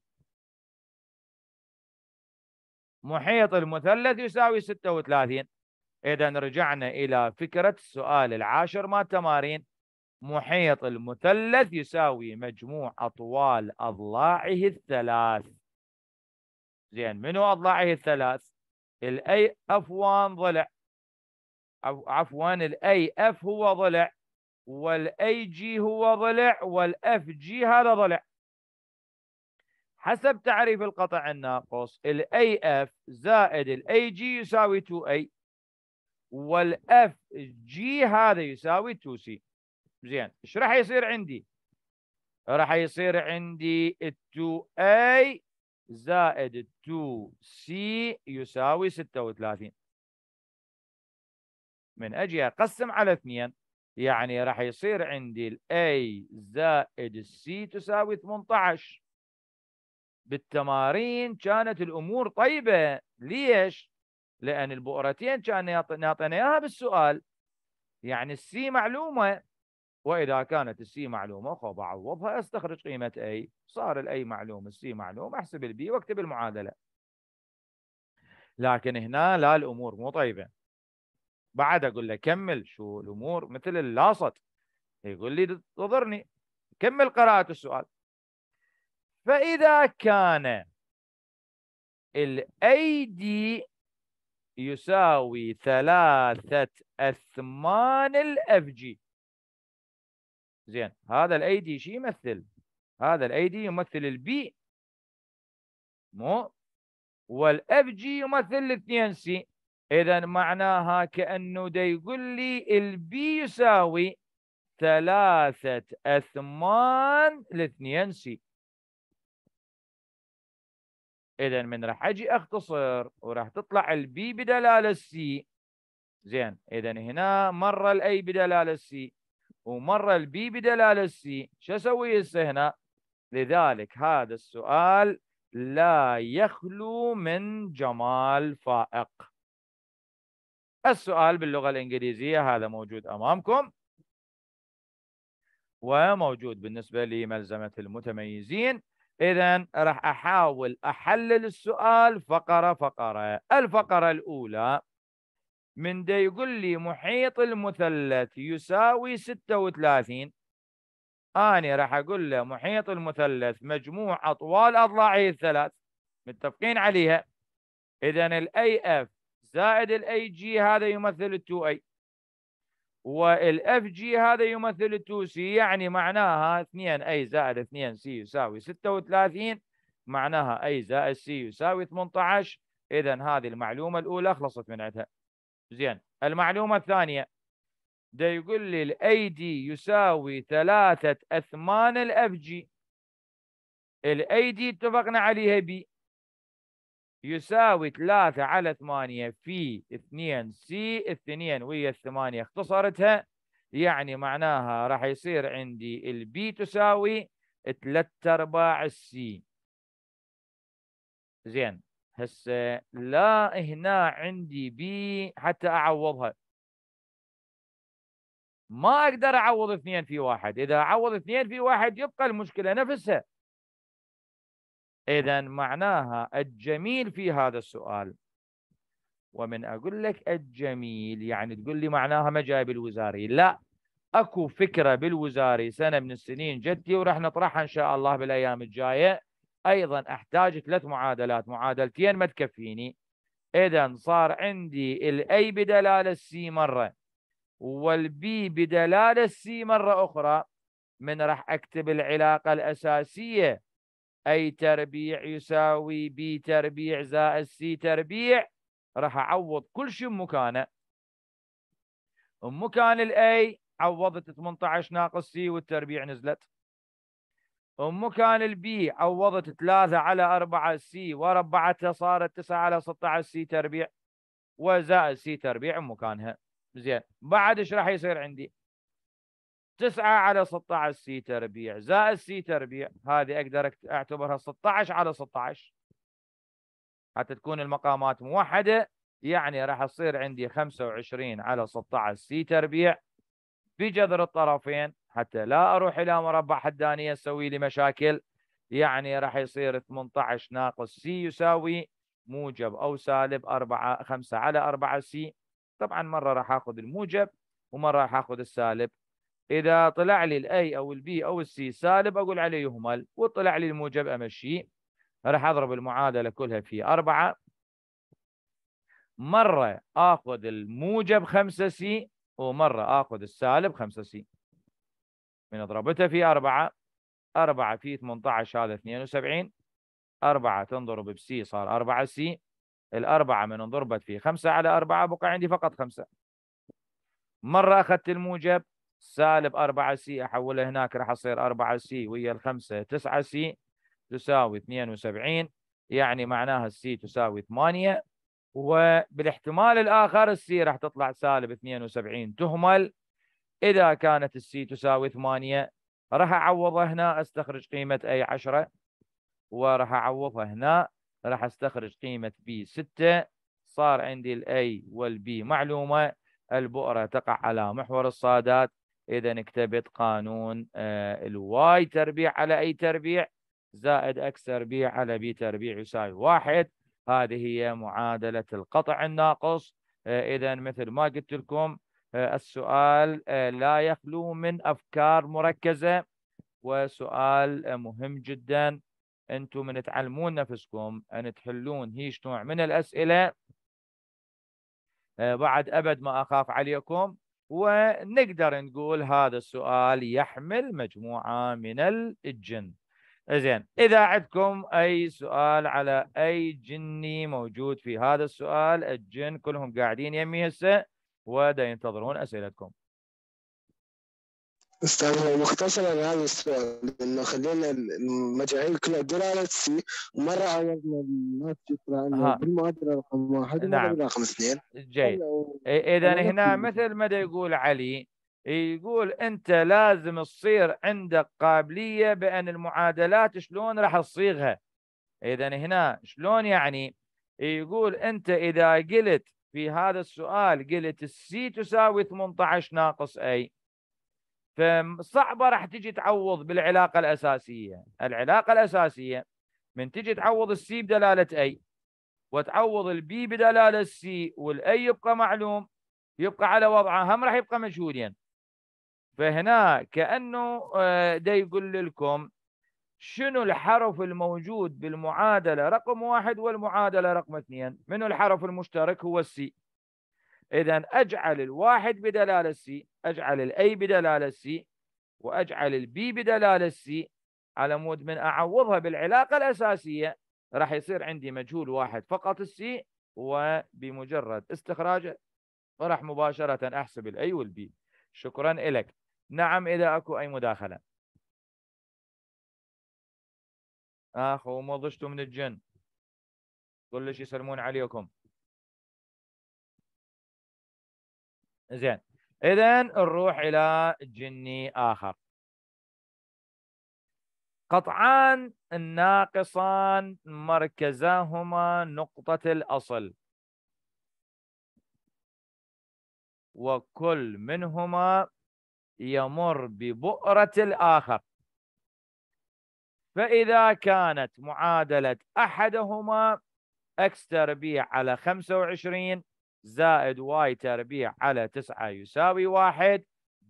محيط المثلث يساوي 36 إذا رجعنا إلى فكرة السؤال العاشر ما التمارين محيط المثلث يساوي مجموع أطوال أضلاعه الثلاث زين منو اضلاعه الثلاث؟ الاي 1 ضلع عفوا الاي اف هو ضلع والاي جي هو ضلع والاف جي هذا ضلع حسب تعريف القطع الناقص الاي اف زائد الاي جي يساوي 2A والاف جي هذا يساوي 2C زين ايش راح يصير عندي؟ راح يصير عندي ال 2A زائد 2C يساوي 36 من أجي أقسم على اثنين يعني راح يصير عندي الـ A زائد C تساوي 18 بالتمارين كانت الأمور طيبة ليش؟ لأن البؤرتين كان نعطيناها بالسؤال يعني السي معلومة وإذا كانت السي معلومة بعوضها استخرج قيمة أي صار الأي معلوم السي معلوم أحسب البي واكتب المعادلة لكن هنا لا الأمور مو طيبة بعد أقول له كمل شو الأمور مثل اللاصط يقول لي تضرني كمل قراءة السؤال فإذا كان دي يساوي ثلاثة أثمان جي زين هذا الاي دي شو يمثل؟ هذا الاي دي يمثل البي مو والاف جي يمثل الاثنين سي اذا معناها كانه دا يقول لي البي يساوي ثلاثة أثمان الاثنين سي إذا من راح أجي أختصر وراح تطلع البي بدلالة السي زين إذا هنا مرة الأي بدلالة السي ومره البي بدلاله السي شو اسوي هسه هنا؟ لذلك هذا السؤال لا يخلو من جمال فائق السؤال باللغه الانجليزيه هذا موجود امامكم وموجود بالنسبه لملزمه المتميزين اذا راح احاول احلل السؤال فقره فقره الفقره الاولى من ده يقول لي محيط المثلث يساوي 36 أنا راح أقول له محيط المثلث مجموع أطوال أضلاعه الثلاث متفقين عليها إذا الـ اف زائد الـ جي هذا يمثل الـ 2 اي والـ جي هذا يمثل الـ 2 سي يعني معناها 2 اي زائد 2 سي يساوي 36 معناها اي زائد سي يساوي 18 اذا هذه المعلومه الاولى خلصت من عندها زين المعلومة الثانية ده يقول لي الـ دي يساوي ثلاثة أثمان الـ FG الـ دي اتفقنا عليها بي يساوي ثلاثة على ثمانية في اثنين سي اثنين ويا الثمانية اختصرتها يعني معناها راح يصير عندي الـ B تساوي ثلاثة أرباع السي زين هسه لا هنا عندي بي حتى اعوضها ما اقدر اعوض اثنين في واحد اذا اعوض اثنين في واحد يبقى المشكله نفسها اذا معناها الجميل في هذا السؤال ومن اقول لك الجميل يعني تقول لي معناها ما جاي بالوزاري لا اكو فكره بالوزاري سنه من السنين جتي وراح نطرحها ان شاء الله بالايام الجايه ايضا احتاج ثلاث معادلات معادلتين ما تكفيني اذا صار عندي الاي بدلاله السي مره والبي بدلاله السي مره اخرى من راح اكتب العلاقه الاساسيه اي تربيع يساوي بي تربيع زائد سي تربيع راح اعوض كل شيء بمكانه مكان الاي عوضت 18 ناقص سي والتربيع نزلت ومكان البي عوضت 3 على 4 سي وربعتها صارت 9 على 16 سي تربيع وزائد سي تربيع مكانها زين بعد ايش راح يصير عندي 9 على 16 سي تربيع زائد سي تربيع هذه اقدر اعتبرها 16 على 16 حتى تكون المقامات موحده يعني راح تصير عندي 25 على 16 سي تربيع بجذر الطرفين حتى لا اروح الى مربع حداني اسوي لي مشاكل يعني راح يصير 18 ناقص سي يساوي موجب او سالب 4 5 على 4 سي طبعا مره راح اخذ الموجب ومره راح اخذ السالب اذا طلع لي الاي او البي او السي سالب اقول عليه يهمل وطلع لي الموجب امشيه راح اضرب المعادله كلها في 4 مره اخذ الموجب 5 سي ومره اخذ السالب 5 سي من ضربته في 4 4 في 18 هذا 72 4 تنضرب بسي صار 4 سي الأربعة من انضربت في 5 على 4 بقى عندي فقط 5 مرة أخذت الموجب سالب 4 سي أحولها هناك راح أصير 4 سي ويا الخمسة 9 سي تساوي 72 يعني معناها السي تساوي 8 وبالاحتمال الآخر السي راح تطلع سالب 72 تهمل إذا كانت السي تساوي 8 راح أعوضها هنا أستخرج قيمة أي 10 وراح أعوضها هنا راح أستخرج قيمة بي 6 صار عندي الأي والبي معلومة البؤرة تقع على محور الصادات إذا نكتبت قانون آه، الواي تربيع على أي تربيع زائد اكس تربيع على بي تربيع يساوي واحد هذه هي معادلة القطع الناقص آه، إذا مثل ما قلت لكم آه، السؤال آه، لا يخلو من أفكار مركزة وسؤال آه، مهم جدا أنتم من تعلمون نفسكم أن تحلون هيش نوع من الأسئلة بعد أبد ما أخاف عليكم ونقدر نقول هذا السؤال يحمل مجموعة من الجن زين إذا عندكم أي سؤال على أي جني موجود في هذا السؤال الجن كلهم قاعدين يمي هسه ينتظرون اسئلتكم استاذ مختصرا هذا السؤال انه خلينا المجاهيل كلها سي مره عوضنا الناس يقرا انه بالمعادله رقم واحد نعم رقم اثنين جيد اذا هنا مثل ما يقول علي يقول انت لازم تصير عندك قابليه بان المعادلات شلون راح تصيغها اذا هنا شلون يعني يقول انت اذا قلت في هذا السؤال قلت السي تساوي 18 ناقص اي فصعبه راح تجي تعوض بالعلاقه الاساسيه العلاقه الاساسيه من تجي تعوض السي بدلاله اي وتعوض البي بدلاله السي والاي يبقى معلوم يبقى على وضعه هم راح يبقى مجهولين فهنا كانه آه، ده يقول لكم شنو الحرف الموجود بالمعادلة رقم واحد والمعادلة رقم اثنين منو الحرف المشترك هو السي إذا أجعل الواحد بدلالة السي أجعل الأي بدلالة السي وأجعل البي بدلالة السي على مود من أعوضها بالعلاقة الأساسية راح يصير عندي مجهول واحد فقط السي وبمجرد استخراجه وراح مباشرة أحسب الأي والبي شكرا لك نعم إذا أكو أي مداخلة اخ ومضجت من الجن كلش يسلمون عليكم زين اذا نروح الى جني اخر قطعان ناقصان مركزاهما نقطة الأصل وكل منهما يمر ببؤرة الآخر فإذا كانت معادلة أحدهما x تربيع على 25 زائد y تربيع على 9 يساوي 1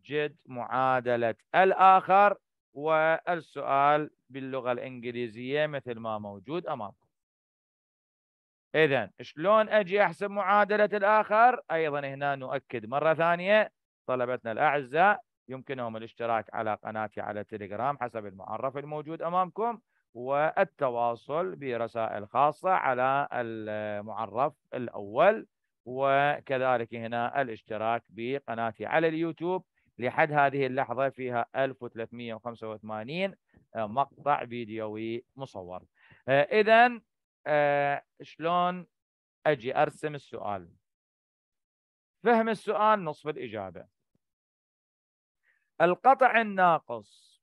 جد معادلة الآخر والسؤال باللغة الإنجليزية مثل ما موجود أمامكم إذا شلون أجي أحسب معادلة الآخر أيضا هنا نؤكد مرة ثانية طلبتنا الأعزاء يمكنهم الاشتراك على قناتي على تليجرام حسب المعرف الموجود أمامكم والتواصل برسائل خاصة على المعرف الأول وكذلك هنا الاشتراك بقناتي على اليوتيوب لحد هذه اللحظة فيها 1385 آه، مقطع فيديوي مصور آه، إذا آه، شلون أجي أرسم السؤال فهم السؤال نصف الإجابة القطع الناقص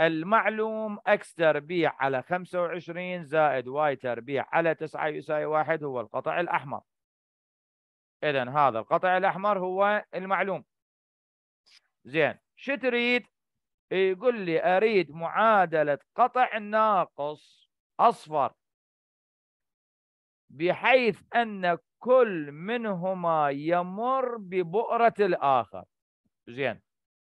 المعلوم اكس تربيع على 25 زائد واي تربيع على 9 يساوي 1 هو القطع الاحمر. اذا هذا القطع الاحمر هو المعلوم. زين شو تريد؟ يقول لي اريد معادله قطع ناقص اصفر بحيث ان كل منهما يمر ببؤره الاخر. زين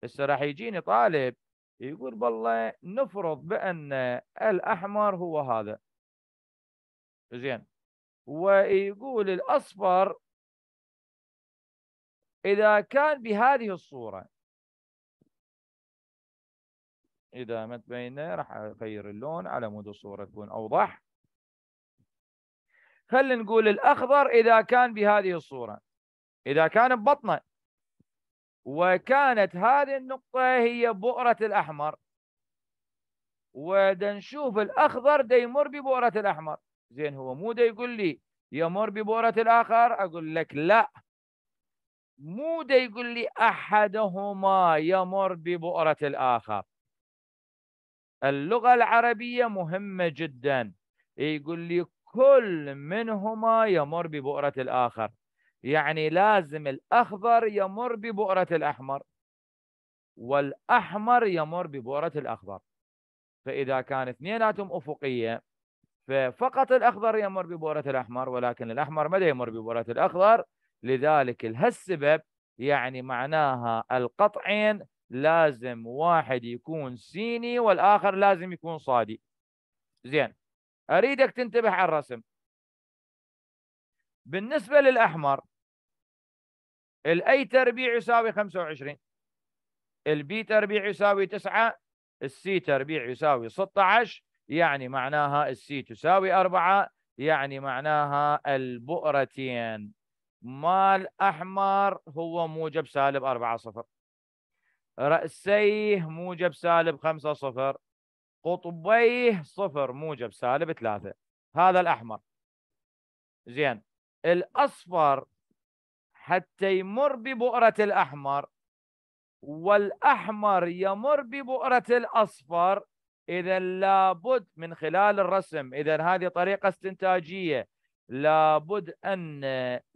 هسه راح يجيني طالب يقول بالله نفرض بان الاحمر هو هذا زين ويقول الاصفر اذا كان بهذه الصوره اذا ما تبينه راح اغير اللون على مود الصوره تكون اوضح خلينا نقول الاخضر اذا كان بهذه الصوره اذا كان ببطنه وكانت هذه النقطة هي بؤرة الأحمر ودنشوف الأخضر دا يمر ببؤرة الأحمر زين هو مو دا يقول لي يمر ببؤرة الآخر أقول لك لا مو دا يقول لي أحدهما يمر ببؤرة الآخر اللغة العربية مهمة جدا يقول لي كل منهما يمر ببؤرة الآخر يعني لازم الأخضر يمر ببؤرة الأحمر والأحمر يمر ببؤرة الأخضر فإذا كان اثنيناتهم أفقية ففقط الأخضر يمر ببؤرة الأحمر ولكن الأحمر مدى يمر ببؤرة الأخضر لذلك لهالسبب يعني معناها القطعين لازم واحد يكون سيني والآخر لازم يكون صادي زين أريدك تنتبه على الرسم بالنسبة للأحمر الاي تربيع يساوي 25 البي تربيع يساوي 9 السي تربيع يساوي 16 يعني معناها السي تساوي 4 يعني معناها البؤرتين مال أحمر هو موجب سالب 4 صفر رأسيه موجب سالب 5 صفر قطبيه صفر موجب سالب 3 هذا الأحمر زين الأصفر حتى يمر ببؤرة الأحمر والأحمر يمر ببؤرة الأصفر إذا لابد من خلال الرسم إذا هذه طريقة استنتاجية لابد أن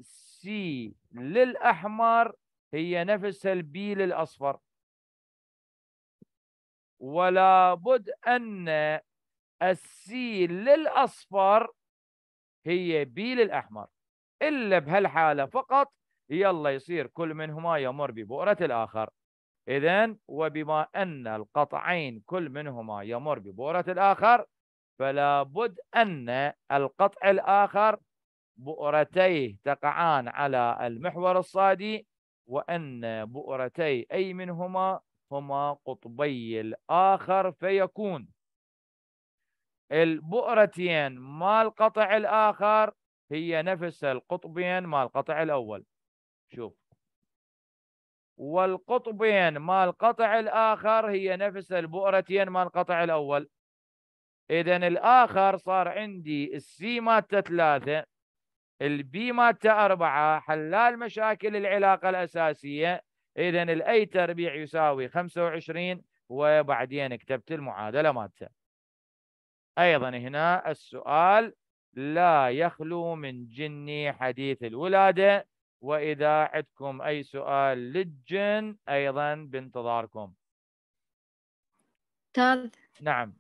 سي للأحمر هي نفسها البي للأصفر ولا بد أن السي للأصفر هي بي للأحمر إلا بهالحالة فقط يلا يصير كل منهما يمر ببؤرة الآخر إذا وبما أن القطعين كل منهما يمر ببؤرة الآخر فلا بد أن القطع الآخر بؤرتيه تقعان على المحور الصادي وأن بؤرتي أي منهما هما قطبي الآخر فيكون البؤرتين مال القطع الآخر هي نفس القطبين مال القطع الأول شوف والقطبين مال القطع الآخر هي نفس البؤرتين مال القطع الأول إذا الآخر صار عندي السي مات ثلاثة البي مات أربعة حلال مشاكل العلاقة الأساسية إذا الأي تربيع يساوي 25 وبعدين كتبت المعادلة مالته أيضا هنا السؤال لا يخلو من جني حديث الولادة وإذا عندكم أي سؤال للجن أيضا بانتظاركم أستاذ نعم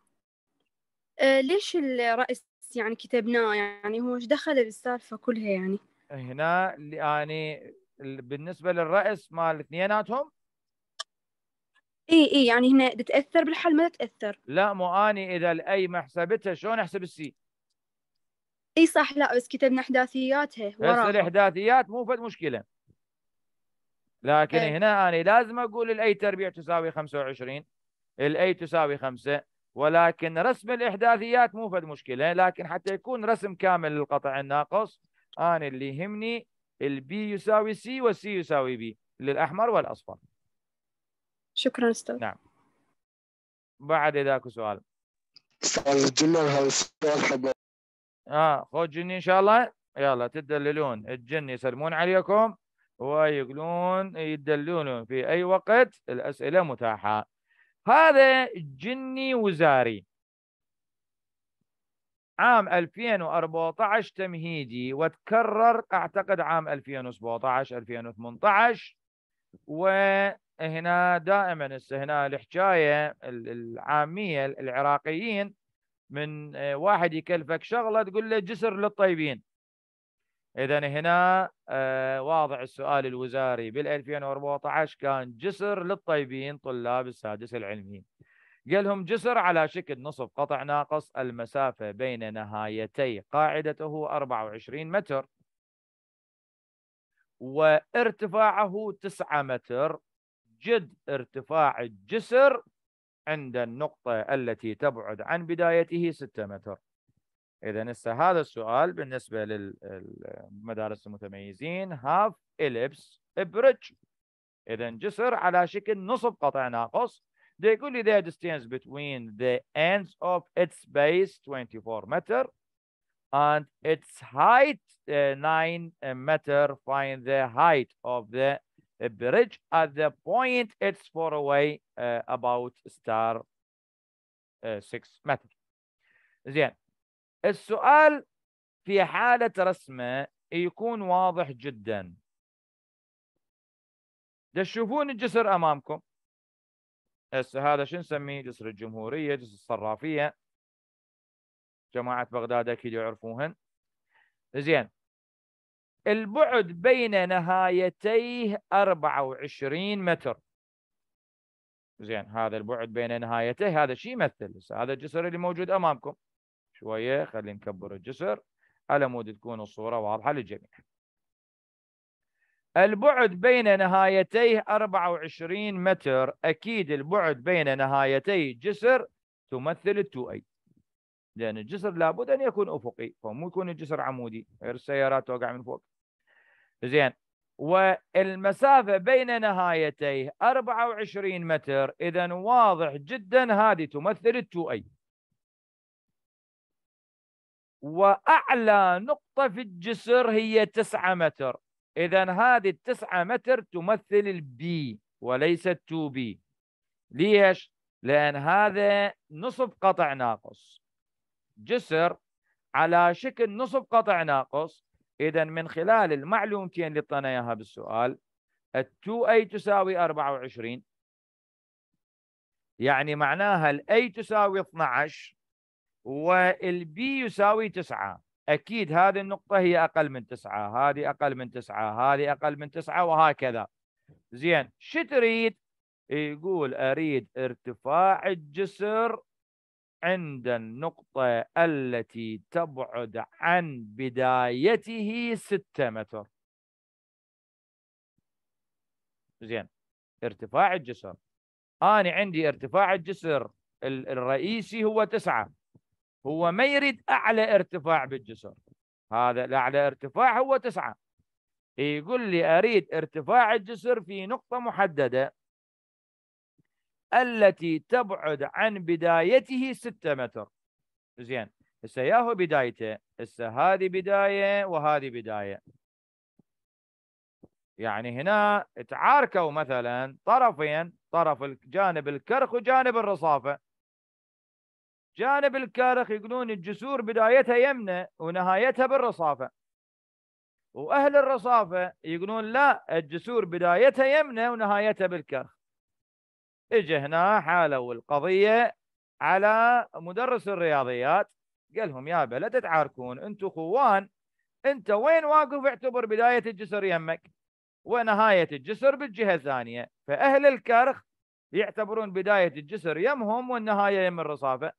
آه، ليش الرأس يعني كتبناه يعني هو ايش دخل بالسالفة كلها يعني هنا يعني بالنسبة للرأس مال اثنيناتهم اي اي يعني هنا تتاثر بالحل ما تتاثر لا مو اني اذا الاي ما حسبتها شلون احسب السي؟ اي صح لا بس كتبنا احداثياتها وراها بس الاحداثيات مو فد مشكله لكن ايه. هنا انا لازم اقول الاي تربيع تساوي 25 الاي تساوي 5 ولكن رسم الاحداثيات مو فد مشكله لكن حتى يكون رسم كامل للقطع الناقص انا اللي يهمني البي يساوي سي والسي يساوي بي للاحمر والاصفر شكرا استاذ نعم بعد اذاك سؤال استاذ هذا السؤال اه خو جني ان شاء الله يلا تدللون الجن يسلمون عليكم ويقولون يدللون في اي وقت الاسئله متاحه هذا جني وزاري عام 2014 تمهيدي وتكرر اعتقد عام 2017 2018 وهنا دائما هنا الحكايه العاميه العراقيين من آه، واحد يكلفك شغله تقول له جسر للطيبين اذا هنا آه، واضع السؤال الوزاري بال 2014 كان جسر للطيبين طلاب السادس العلمي قال لهم جسر على شكل نصف قطع ناقص المسافه بين نهايتي قاعدته 24 متر وارتفاعه 9 متر جد ارتفاع الجسر عند النقطة التي تبعد عن بدايته 6 متر إذا نسى هذا السؤال بالنسبة للمدارس المتميزين هاف إليبس بريدج إذا جسر على شكل نصف قطع ناقص They يقول لي their distance between the ends of its base 24 متر and its height 9 uh, متر find the height of the a bridge at the point it's far away uh, about star 6 uh, متر زين السؤال في حالة رسمه يكون واضح جدا تشوفون الجسر أمامكم هسه هذا شو نسميه جسر الجمهورية جسر الصرافية جماعة بغداد أكيد يعرفوهن زين البعد بين نهايتيه 24 متر زين هذا البعد بين نهايتيه هذا شيء يمثل هذا الجسر اللي موجود امامكم شويه خلينا نكبر الجسر على مود تكون الصوره واضحه للجميع البعد بين نهايتيه 24 متر اكيد البعد بين نهايتي الجسر تمثل 2 اي لأن الجسر لابد أن يكون أفقي فمو يكون الجسر عمودي غير السيارات توقع من فوق زين والمسافة بين نهايتيه 24 متر إذا واضح جدا هذه تمثل التو أي وأعلى نقطة في الجسر هي 9 متر إذا هذه التسعة متر تمثل البي وليس التو بي ليش؟ لأن هذا نصف قطع ناقص جسر على شكل نصف قطع ناقص إذا من خلال المعلومتين اللي اعطينا إياها بالسؤال ال 2A تساوي 24 يعني معناها ال A تساوي 12 وال B يساوي 9 أكيد هذه النقطة هي أقل من 9 هذه أقل من 9 هذه أقل من 9 وهكذا زين شو تريد؟ يقول أريد ارتفاع الجسر عند النقطة التي تبعد عن بدايته ستة متر زين ارتفاع الجسر أنا عندي ارتفاع الجسر الرئيسي هو تسعة هو ما يريد أعلى ارتفاع بالجسر هذا الأعلى ارتفاع هو تسعة يقول لي أريد ارتفاع الجسر في نقطة محددة التي تبعد عن بدايته 6 متر زين هسه ياهو بدايته هسه هذه بدايه وهذه بدايه يعني هنا تعاركوا مثلا طرفين طرف الجانب الكرخ وجانب الرصافه جانب الكرخ يقولون الجسور بدايتها يمنى ونهايتها بالرصافه واهل الرصافه يقولون لا الجسور بدايتها يمنى ونهايتها بالكرخ اجى هنا حالوا القضيه على مدرس الرياضيات قال لهم يا لا تتعاركون انتم خوان انت وين واقف اعتبر بدايه الجسر يمك ونهايه الجسر بالجهه الثانيه فاهل الكرخ يعتبرون بدايه الجسر يمهم والنهايه يم الرصافه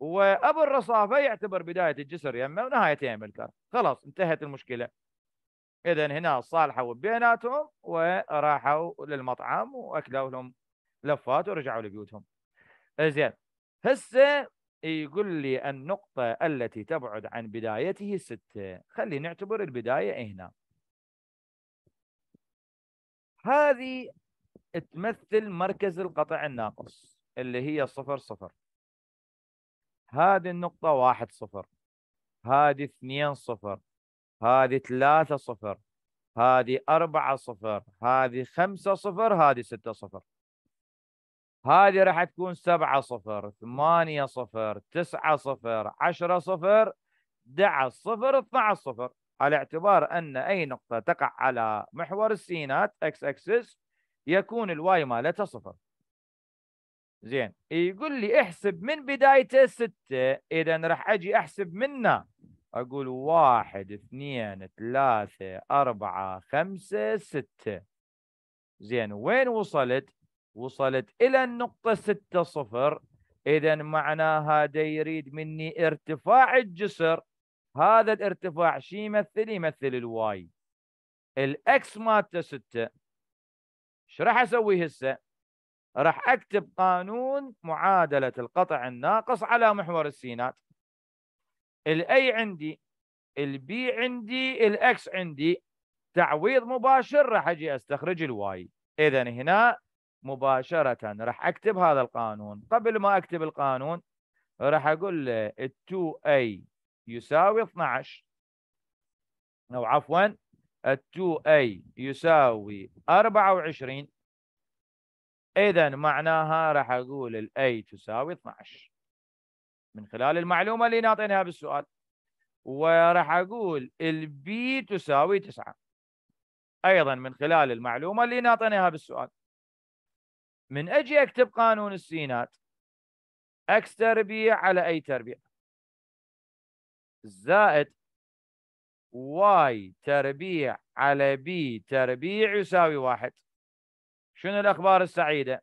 وابو الرصافه يعتبر بدايه الجسر يمه ونهايته يم الكرخ خلاص انتهت المشكله اذا هنا صالحوا بيناتهم وراحوا للمطعم واكلوا لهم لفات ورجعوا لبيوتهم زين هسه يقول لي النقطة التي تبعد عن بدايته ستة خلي نعتبر البداية هنا هذه تمثل مركز القطع الناقص اللي هي صفر صفر هذه النقطة واحد صفر هذه اثنين صفر هذه ثلاثة صفر هذه أربعة صفر هذه خمسة صفر هذه ستة صفر هذه راح تكون 7 0 8 0 9 0 10 0 11 0 12 0 على اعتبار ان اي نقطه تقع على محور السينات اكس اكسس يكون الواي مالتها صفر زين يقول لي احسب من بدايته 6 اذا راح اجي احسب منه اقول 1 2 3 4 5 6 زين وين وصلت؟ وصلت إلى النقطة 6 صفر إذا معناها دا يريد مني ارتفاع الجسر هذا الارتفاع شي يمثل يمثل الواي الاكس مالته 6 ايش راح اسوي هسه؟ راح اكتب قانون معادله القطع الناقص على محور السينات الاي عندي البي عندي الاكس عندي تعويض مباشر راح اجي استخرج الواي اذا هنا مباشرة راح أكتب هذا القانون قبل ما أكتب القانون راح أقول له 2A يساوي 12 أو عفوا 2A يساوي 24 إذا معناها راح أقول ال A تساوي 12 من خلال المعلومة اللي نعطيناها بالسؤال وراح أقول ال B تساوي 9 أيضا من خلال المعلومة اللي نعطيناها بالسؤال من اجي اكتب قانون السينات اكس تربيع على اي تربيع زائد واي تربيع على بي تربيع يساوي واحد شنو الاخبار السعيده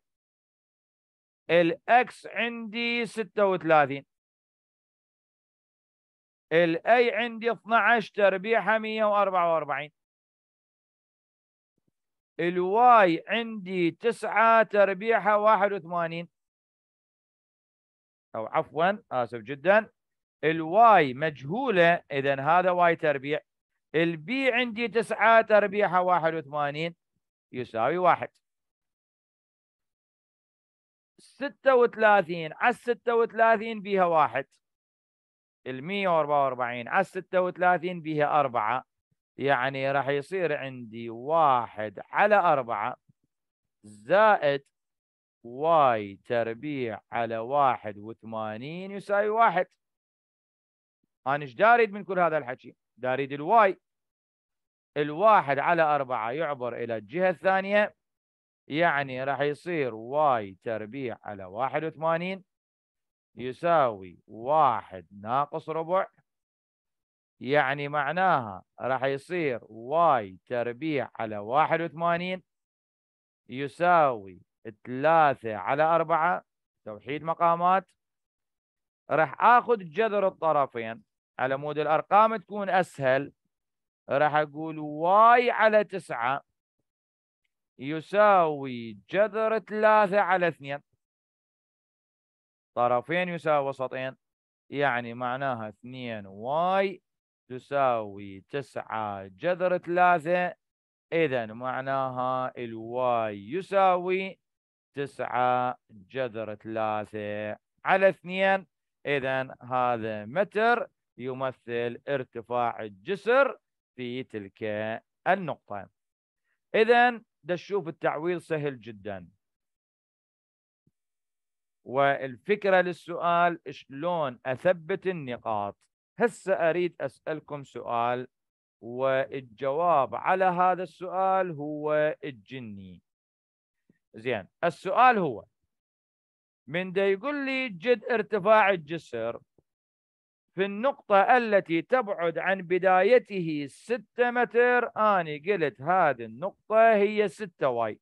الاكس عندي 36 الاي عندي 12 تربيعها 144 الواي عندي تسعة تربيعها واحد وثمانين أو عفوا آسف جدا الواي مجهولة إذا هذا واي تربيع البي عندي تسعة تربيعها واحد وثمانين يساوي واحد ستة وثلاثين على ستة وثلاثين بيها واحد المية واربعة واربعين على ستة وثلاثين بيها أربعة يعني راح يصير عندي واحد على أربعة زائد واي تربيع على واحد وثمانين يساوي واحد أنا إيش داريد من كل هذا الحكي داريد الواي الواحد على أربعة يعبر إلى الجهة الثانية يعني راح يصير واي تربيع على واحد وثمانين يساوي واحد ناقص ربع يعني معناها راح يصير واي تربيع على 81 يساوي 3 على 4 توحيد مقامات راح اخذ جذر الطرفين على مود الارقام تكون اسهل راح اقول واي على 9 يساوي جذر 3 على 2 طرفين يساوي وسطين يعني معناها 2 واي تساوي تسعة جذر ثلاثة إذا معناها الواي يساوي تسعة جذر ثلاثة على اثنين إذا هذا متر يمثل ارتفاع الجسر في تلك النقطة إذا دشوف التعويض سهل جدا والفكرة للسؤال شلون أثبت النقاط هسه اريد اسالكم سؤال والجواب على هذا السؤال هو الجني زين السؤال هو من دا يقول لي جد ارتفاع الجسر في النقطة التي تبعد عن بدايته 6 متر أنا قلت هذه النقطة هي 6 واي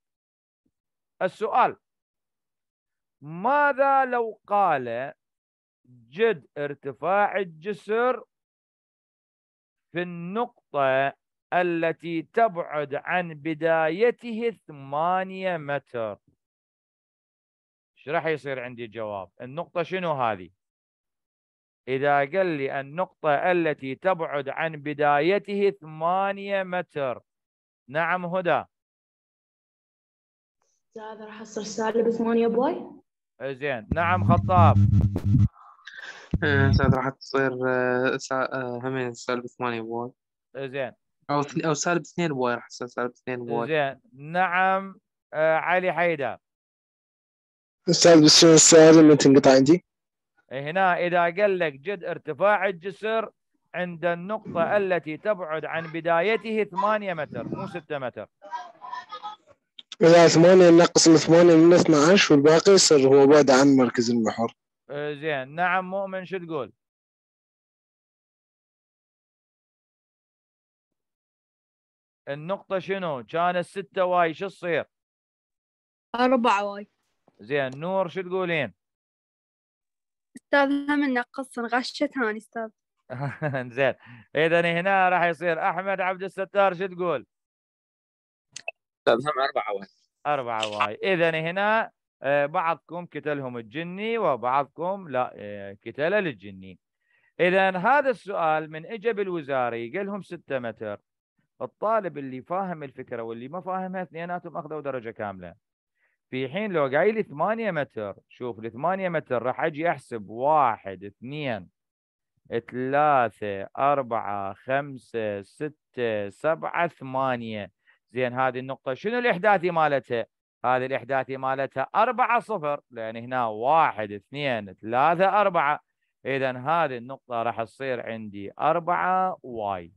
السؤال ماذا لو قال جد ارتفاع الجسر في النقطة التي تبعد عن بدايته ثمانية متر ايش راح يصير عندي جواب النقطة شنو هذه إذا قال لي النقطة التي تبعد عن بدايته ثمانية متر نعم هدى هذا راح أصير سالب ثمانية بواي زين نعم خطاب سعد راح تصير آه، آه، همين سالب 8 واي آه، زين او او سالب 2 واي راح تصير سالب 2 واي زين نعم علي حيدر سالب السين السالب ما تنقطع عندي هنا اذا قال لك جد ارتفاع الجسر عند النقطة التي تبعد عن بدايته 8 متر مو 6 متر إذا 8 ناقص 8 من 12 والباقي يصير هو بعد عن مركز المحور آه، زين نعم مؤمن شو تقول؟ النقطة شنو؟ كان الستة واي شو تصير؟ أربعة واي زين نور شو تقولين؟ أستاذ هم نقص غشة ثاني أستاذ زين إذا هنا راح يصير أحمد عبد الستار شو تقول؟ أستاذ هم أربعة واي أربعة واي إذا هنا آه، بعضكم كتلهم الجني وبعضكم لا كتله آه، للجني اذا هذا السؤال من اجى بالوزاري قال لهم 6 متر الطالب اللي فاهم الفكره واللي ما فاهمها اثنيناتهم اخذوا درجه كامله في حين لو قايل 8 متر شوف ال 8 متر راح اجي احسب واحد اثنين ثلاثة أربعة خمسة ستة سبعة ثمانية زين هذه النقطة شنو الإحداثي مالتها؟ هذه الإحداثية مالتها أربعة صفر لأن هنا واحد اثنين ثلاثة أربعة إذا هذه النقطة راح تصير عندي أربعة واي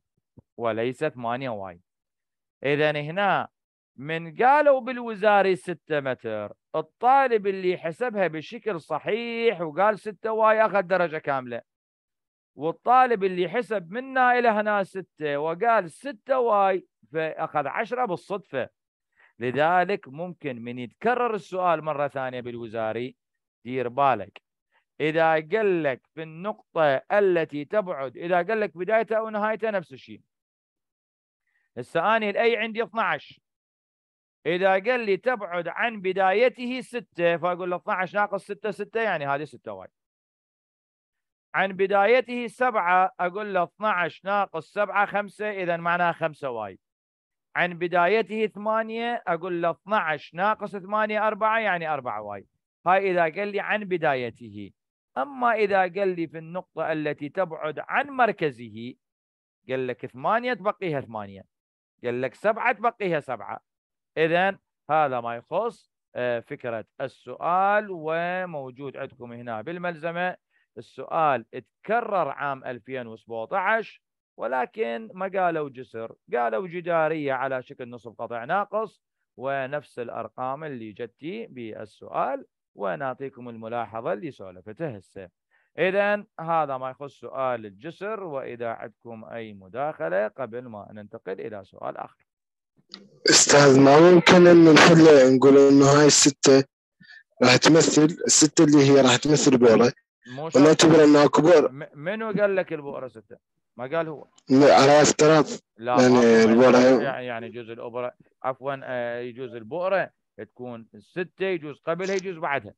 وليس ثمانية واي إذا هنا من قالوا بالوزاري ستة متر الطالب اللي حسبها بشكل صحيح وقال ستة واي أخذ درجة كاملة والطالب اللي حسب منا إلى هنا ستة وقال ستة واي فأخذ عشرة بالصدفة لذلك ممكن من يتكرر السؤال مره ثانيه بالوزاري دير بالك اذا قال لك في النقطه التي تبعد اذا قال لك بدايتها او نهايتها نفس الشيء هسه انا الاي عندي 12 اذا قال لي تبعد عن بدايته 6 فاقول له 12 ناقص 6 6 يعني هذه 6 واي عن بدايته 7 اقول له 12 ناقص 7 5 اذا معناها 5 واي عن بدايته 8 اقول له 12 ناقص 8 4 يعني 4 واي هاي اذا قال لي عن بدايته اما اذا قال لي في النقطه التي تبعد عن مركزه قال لك 8 تبقيها 8 قال لك 7 تبقيها 7 اذا هذا ما يخص آه، فكره السؤال وموجود عندكم هنا بالملزمه السؤال تكرر عام 2017 ولكن ما قالوا جسر قالوا جدارية على شكل نصف قطع ناقص ونفس الأرقام اللي جتي بالسؤال ونعطيكم الملاحظة اللي سولفته هسه إذا هذا ما يخص سؤال الجسر وإذا عندكم أي مداخلة قبل ما ننتقل إلى سؤال آخر استاذ ما ممكن ان نحل نقول انه هاي السته راح تمثل السته اللي هي راح تمثل بؤره ونعتبر انها كبر منو قال لك البؤره سته؟ ما قال هو لا على افتراض لا يعني البؤره يعني يجوز الابره عفوا آه، يجوز البؤره تكون السته يجوز قبلها يجوز بعدها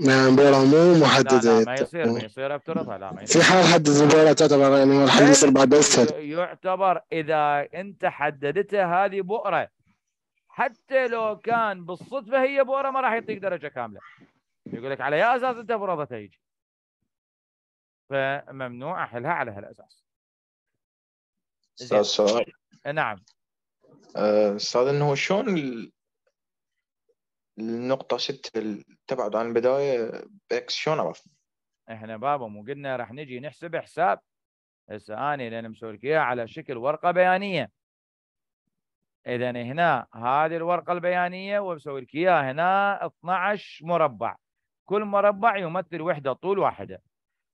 نعم بؤره مو محدده لا, لا ما يصير ما يصير افترضها لا ما يصير. في حال حدد البؤره تعتبر يعني راح إيه، يصير بعد اسهل يعتبر اذا انت حددتها هذه بؤره حتى لو كان بالصدفه هي بؤره ما راح يعطيك درجه كامله يقول لك على اي اساس انت فرضتها يجي فممنوع احلها على هالاساس استاذ سؤال نعم آه، استاذ انه شلون النقطة 6 تبعد عن البداية باكس شلون اعرف؟ احنا بابا مو قلنا راح نجي نحسب حساب هسه انا لان مسوي لك اياه على شكل ورقة بيانية اذا هنا هذه الورقة البيانية ومسوي لك اياها هنا 12 مربع كل مربع يمثل وحدة طول واحدة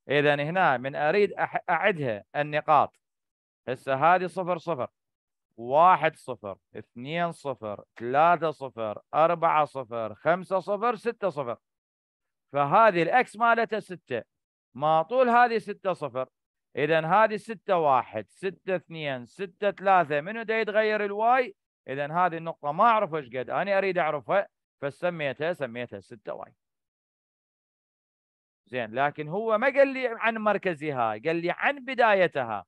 إذا هنا من أريد أعدها النقاط هسه هذه صفر صفر واحد صفر اثنين صفر ثلاثة صفر أربعة صفر خمسة صفر ستة صفر فهذه الأكس مالتها ستة ما طول هذه ستة صفر إذا هذه ستة واحد ستة اثنين ستة ثلاثة منو دا يتغير الواي إذا هذه النقطة ما أعرف إيش قد أنا أريد أعرفها فسميتها سميتها ستة واي زين لكن هو ما قال لي عن مركزها قال لي عن بدايتها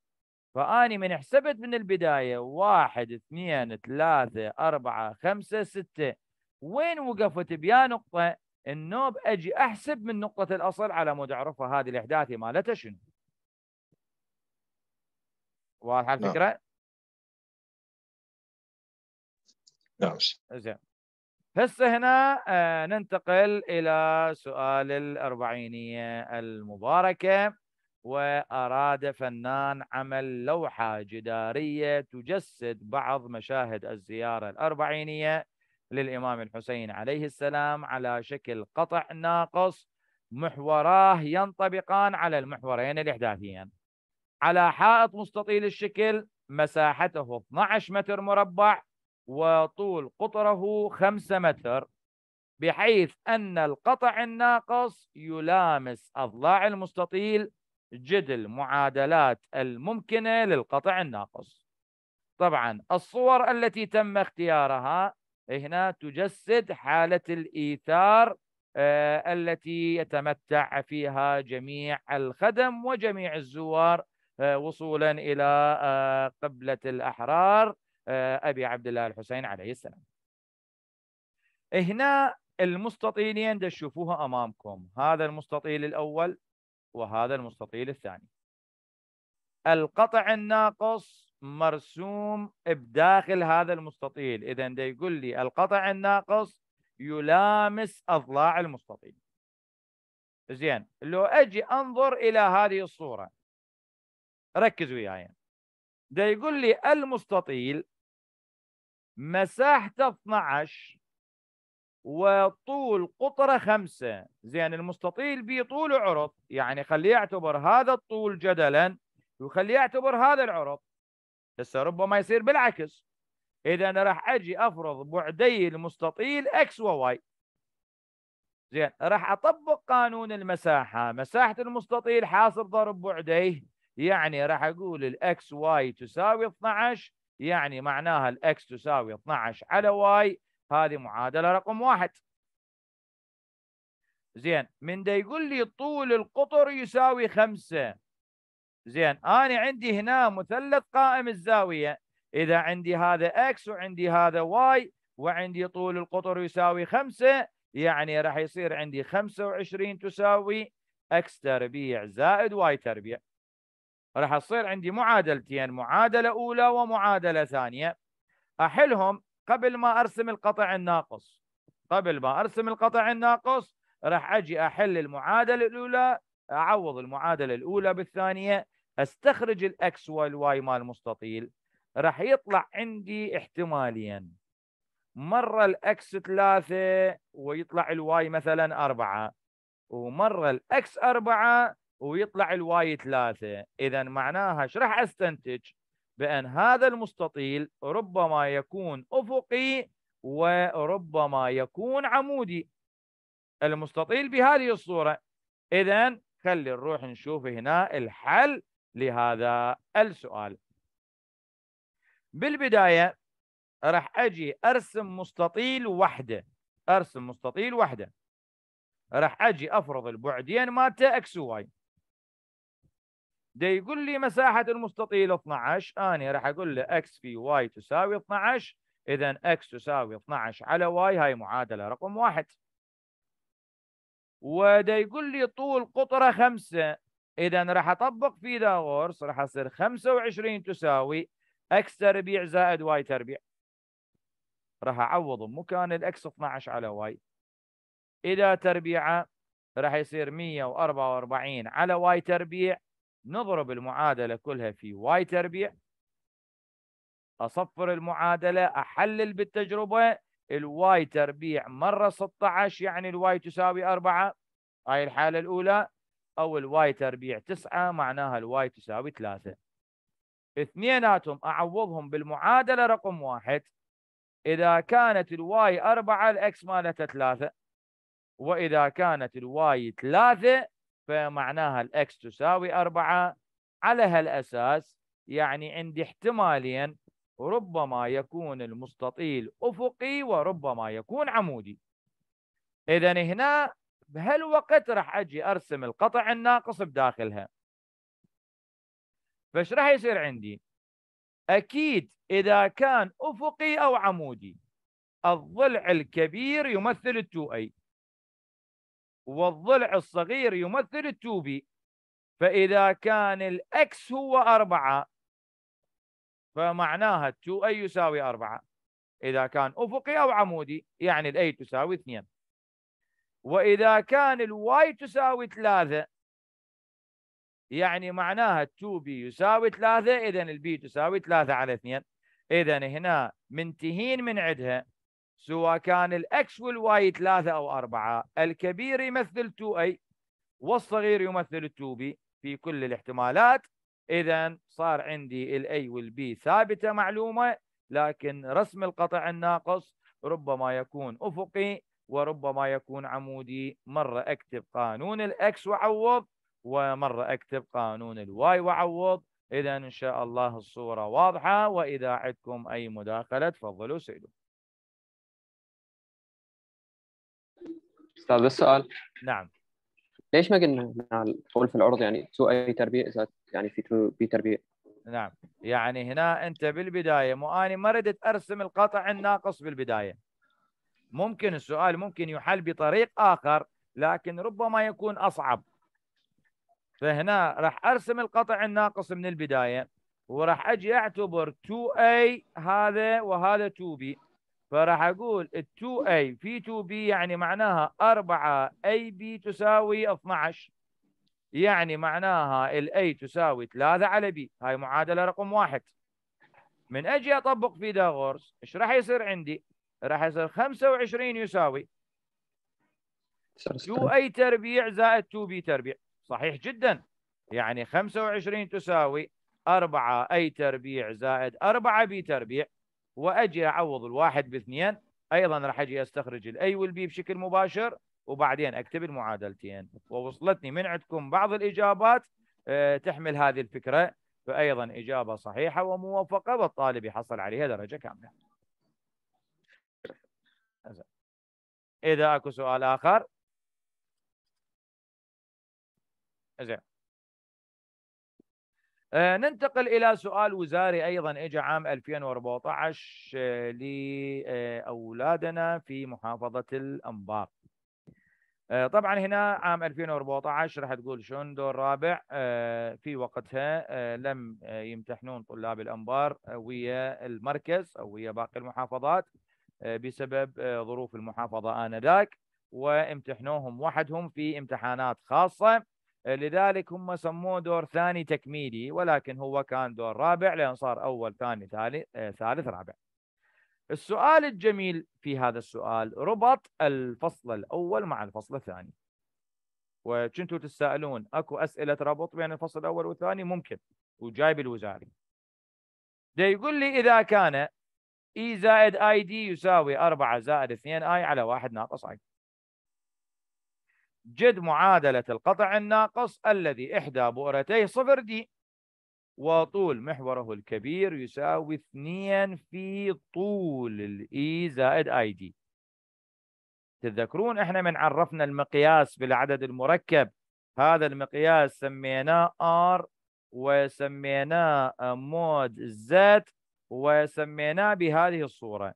فاني من حسبت من البدايه واحد اثنين ثلاثه اربعه خمسه سته وين وقفت بيا نقطه النوب اجي احسب من نقطه الاصل على مود اعرفها هذه الاحداثي مالتها شنو واضحه نعم. الفكره؟ نعم زين هسه هنا آه، ننتقل إلى سؤال الأربعينية المباركة وأراد فنان عمل لوحة جدارية تجسد بعض مشاهد الزيارة الأربعينية للإمام الحسين عليه السلام على شكل قطع ناقص محوراه ينطبقان على المحورين الإحداثيين على حائط مستطيل الشكل مساحته 12 متر مربع وطول قطره خمسة متر بحيث أن القطع الناقص يلامس أضلاع المستطيل جدل معادلات الممكنة للقطع الناقص طبعا الصور التي تم اختيارها هنا تجسد حالة الإيثار آه، التي يتمتع فيها جميع الخدم وجميع الزوار آه، وصولا إلى آه، قبلة الأحرار آه، ابي عبد الله الحسين عليه السلام. هنا المستطيلين تشوفوها امامكم، هذا المستطيل الاول وهذا المستطيل الثاني. القطع الناقص مرسوم بداخل هذا المستطيل، اذا ده يقول لي القطع الناقص يلامس اضلاع المستطيل. زين، لو اجي انظر الى هذه الصوره ركز وياي يعني. ده يقول لي المستطيل مساحته 12 وطول قطره 5 زين المستطيل به طول وعرض يعني خليه يعتبر هذا الطول جدلا وخليه يعتبر هذا العرض هسه ربما يصير بالعكس اذا انا راح اجي افرض بعدي المستطيل اكس وواي زين راح اطبق قانون المساحه مساحه المستطيل حاصل ضرب بعديه يعني راح اقول الاكس واي تساوي 12 يعني معناها الاكس تساوي 12 على واي هذه معادله رقم واحد زين من ده يقول لي طول القطر يساوي خمسة زين أنا عندي هنا مثلث قائم الزاوية إذا عندي هذا X وعندي هذا Y وعندي طول القطر يساوي خمسة يعني راح يصير عندي 25 تساوي X تربيع زائد Y تربيع راح تصير عندي معادلتين معادلة أولى ومعادلة ثانية أحلهم قبل ما أرسم القطع الناقص قبل ما أرسم القطع الناقص راح أجي أحل المعادلة الأولى أعوض المعادلة الأولى بالثانية أستخرج الأكس والواي مال المستطيل راح يطلع عندي احتمالين مرة الأكس ثلاثة ويطلع الواي مثلا أربعة ومرة الأكس أربعة ويطلع الواي ثلاثة إذا معناها ايش راح أستنتج بأن هذا المستطيل ربما يكون أفقي وربما يكون عمودي المستطيل بهذه الصورة إذا خلي نروح نشوف هنا الحل لهذا السؤال بالبداية راح أجي أرسم مستطيل وحده أرسم مستطيل وحده راح أجي أفرض البعدين مالته اكس واي ده يقول لي مساحة المستطيل 12 أنا راح أقول له x في y تساوي 12 إذا x تساوي 12 على y هاي معادلة رقم واحد وده يقول لي طول قطرة 5 إذا راح أطبق في غورس راح أصير 25 تساوي x تربيع زائد y تربيع راح أعوض مكان الاكس 12 على y إذا تربيعه راح يصير 144 على y تربيع نضرب المعادلة كلها في واي تربيع أصفر المعادلة أحلل بالتجربة الواي تربيع مرة 16 يعني الواي تساوي 4 هاي الحالة الأولى أو الواي تربيع 9 معناها الواي تساوي 3 اثنيناتهم أعوضهم بالمعادلة رقم واحد إذا كانت الواي 4 الإكس مالتها 3 وإذا كانت الواي 3 فمعناها الاكس تساوي 4 على هالاساس يعني عندي احتمالين ربما يكون المستطيل افقي وربما يكون عمودي اذا هنا بهالوقت راح اجي ارسم القطع الناقص بداخلها فايش راح يصير عندي اكيد اذا كان افقي او عمودي الضلع الكبير يمثل ال 2A والضلع الصغير يمثل التوبي فإذا كان الأكس هو أربعة فمعناها التو أي يساوي أربعة إذا كان أفقي أو عمودي يعني الأي تساوي اثنين وإذا كان الواي تساوي ثلاثة يعني معناها 2 بي يساوي 3 اذا البي تساوي 3 على 2 اذا هنا منتهين من عندها سواء كان الاكس والواي ثلاثة أو أربعة الكبير يمثل 2A والصغير يمثل 2B في كل الاحتمالات إذا صار عندي الاي والبي ثابتة معلومة لكن رسم القطع الناقص ربما يكون أفقي وربما يكون عمودي مرة أكتب قانون الأكس وعوض ومرة أكتب قانون الواي وعوض إذا إن شاء الله الصورة واضحة وإذا عندكم أي مداخلة تفضلوا سيدكم استاذ السؤال نعم ليش ما قلنا الطول في العرض يعني تو اي تربيع اذا يعني في تو بي تربيع نعم يعني هنا انت بالبدايه مو اني ما ردت ارسم القطع الناقص بالبدايه ممكن السؤال ممكن يحل بطريق اخر لكن ربما يكون اصعب فهنا راح ارسم القطع الناقص من البدايه وراح اجي اعتبر 2a هذا وهذا 2b فراح اقول ال 2a في 2b يعني معناها 4ab تساوي 12 يعني معناها ال A تساوي 3 على B هاي معادلة رقم واحد من أجي أطبق داغورس إيش راح يصير عندي راح يصير 25 يساوي 2A تربيع زائد 2B تربيع صحيح جدا يعني 25 تساوي 4A تربيع زائد 4B تربيع واجي اعوض الواحد باثنين ايضا راح اجي استخرج الاي والبي بشكل مباشر وبعدين اكتب المعادلتين ووصلتني من عندكم بعض الاجابات آه، تحمل هذه الفكره فايضا اجابه صحيحه وموفقه والطالب يحصل عليها درجه كامله. اذا اكو سؤال اخر زين آه، ننتقل الى سؤال وزاري ايضا اجى عام 2014 آه، لاولادنا في محافظه الانبار. آه، طبعا هنا عام 2014 راح تقول شلون دور رابع في وقتها لم يمتحنون طلاب الانبار ويا المركز او ويا باقي المحافظات بسبب ظروف المحافظه انذاك وامتحنوهم وحدهم في امتحانات خاصه لذلك هم سموه دور ثاني تكميلي ولكن هو كان دور رابع لأن صار أول ثاني ثالث, آه، ثالث رابع السؤال الجميل في هذا السؤال ربط الفصل الأول مع الفصل الثاني وكنتوا تسألون أكو أسئلة ربط بين الفصل الأول والثاني ممكن وجايب الوزاري ده يقول لي إذا كان اي زائد اي دي يساوي 4 زائد 2 اي على 1 ناقص اي جد معادلة القطع الناقص الذي إحدى بؤرتيه صفر دي وطول محوره الكبير يساوي 2 في طول الاي e زائد اي دي تتذكرون احنا من عرفنا المقياس بالعدد المركب هذا المقياس سميناه R وسميناه مود زد وسميناه بهذه الصوره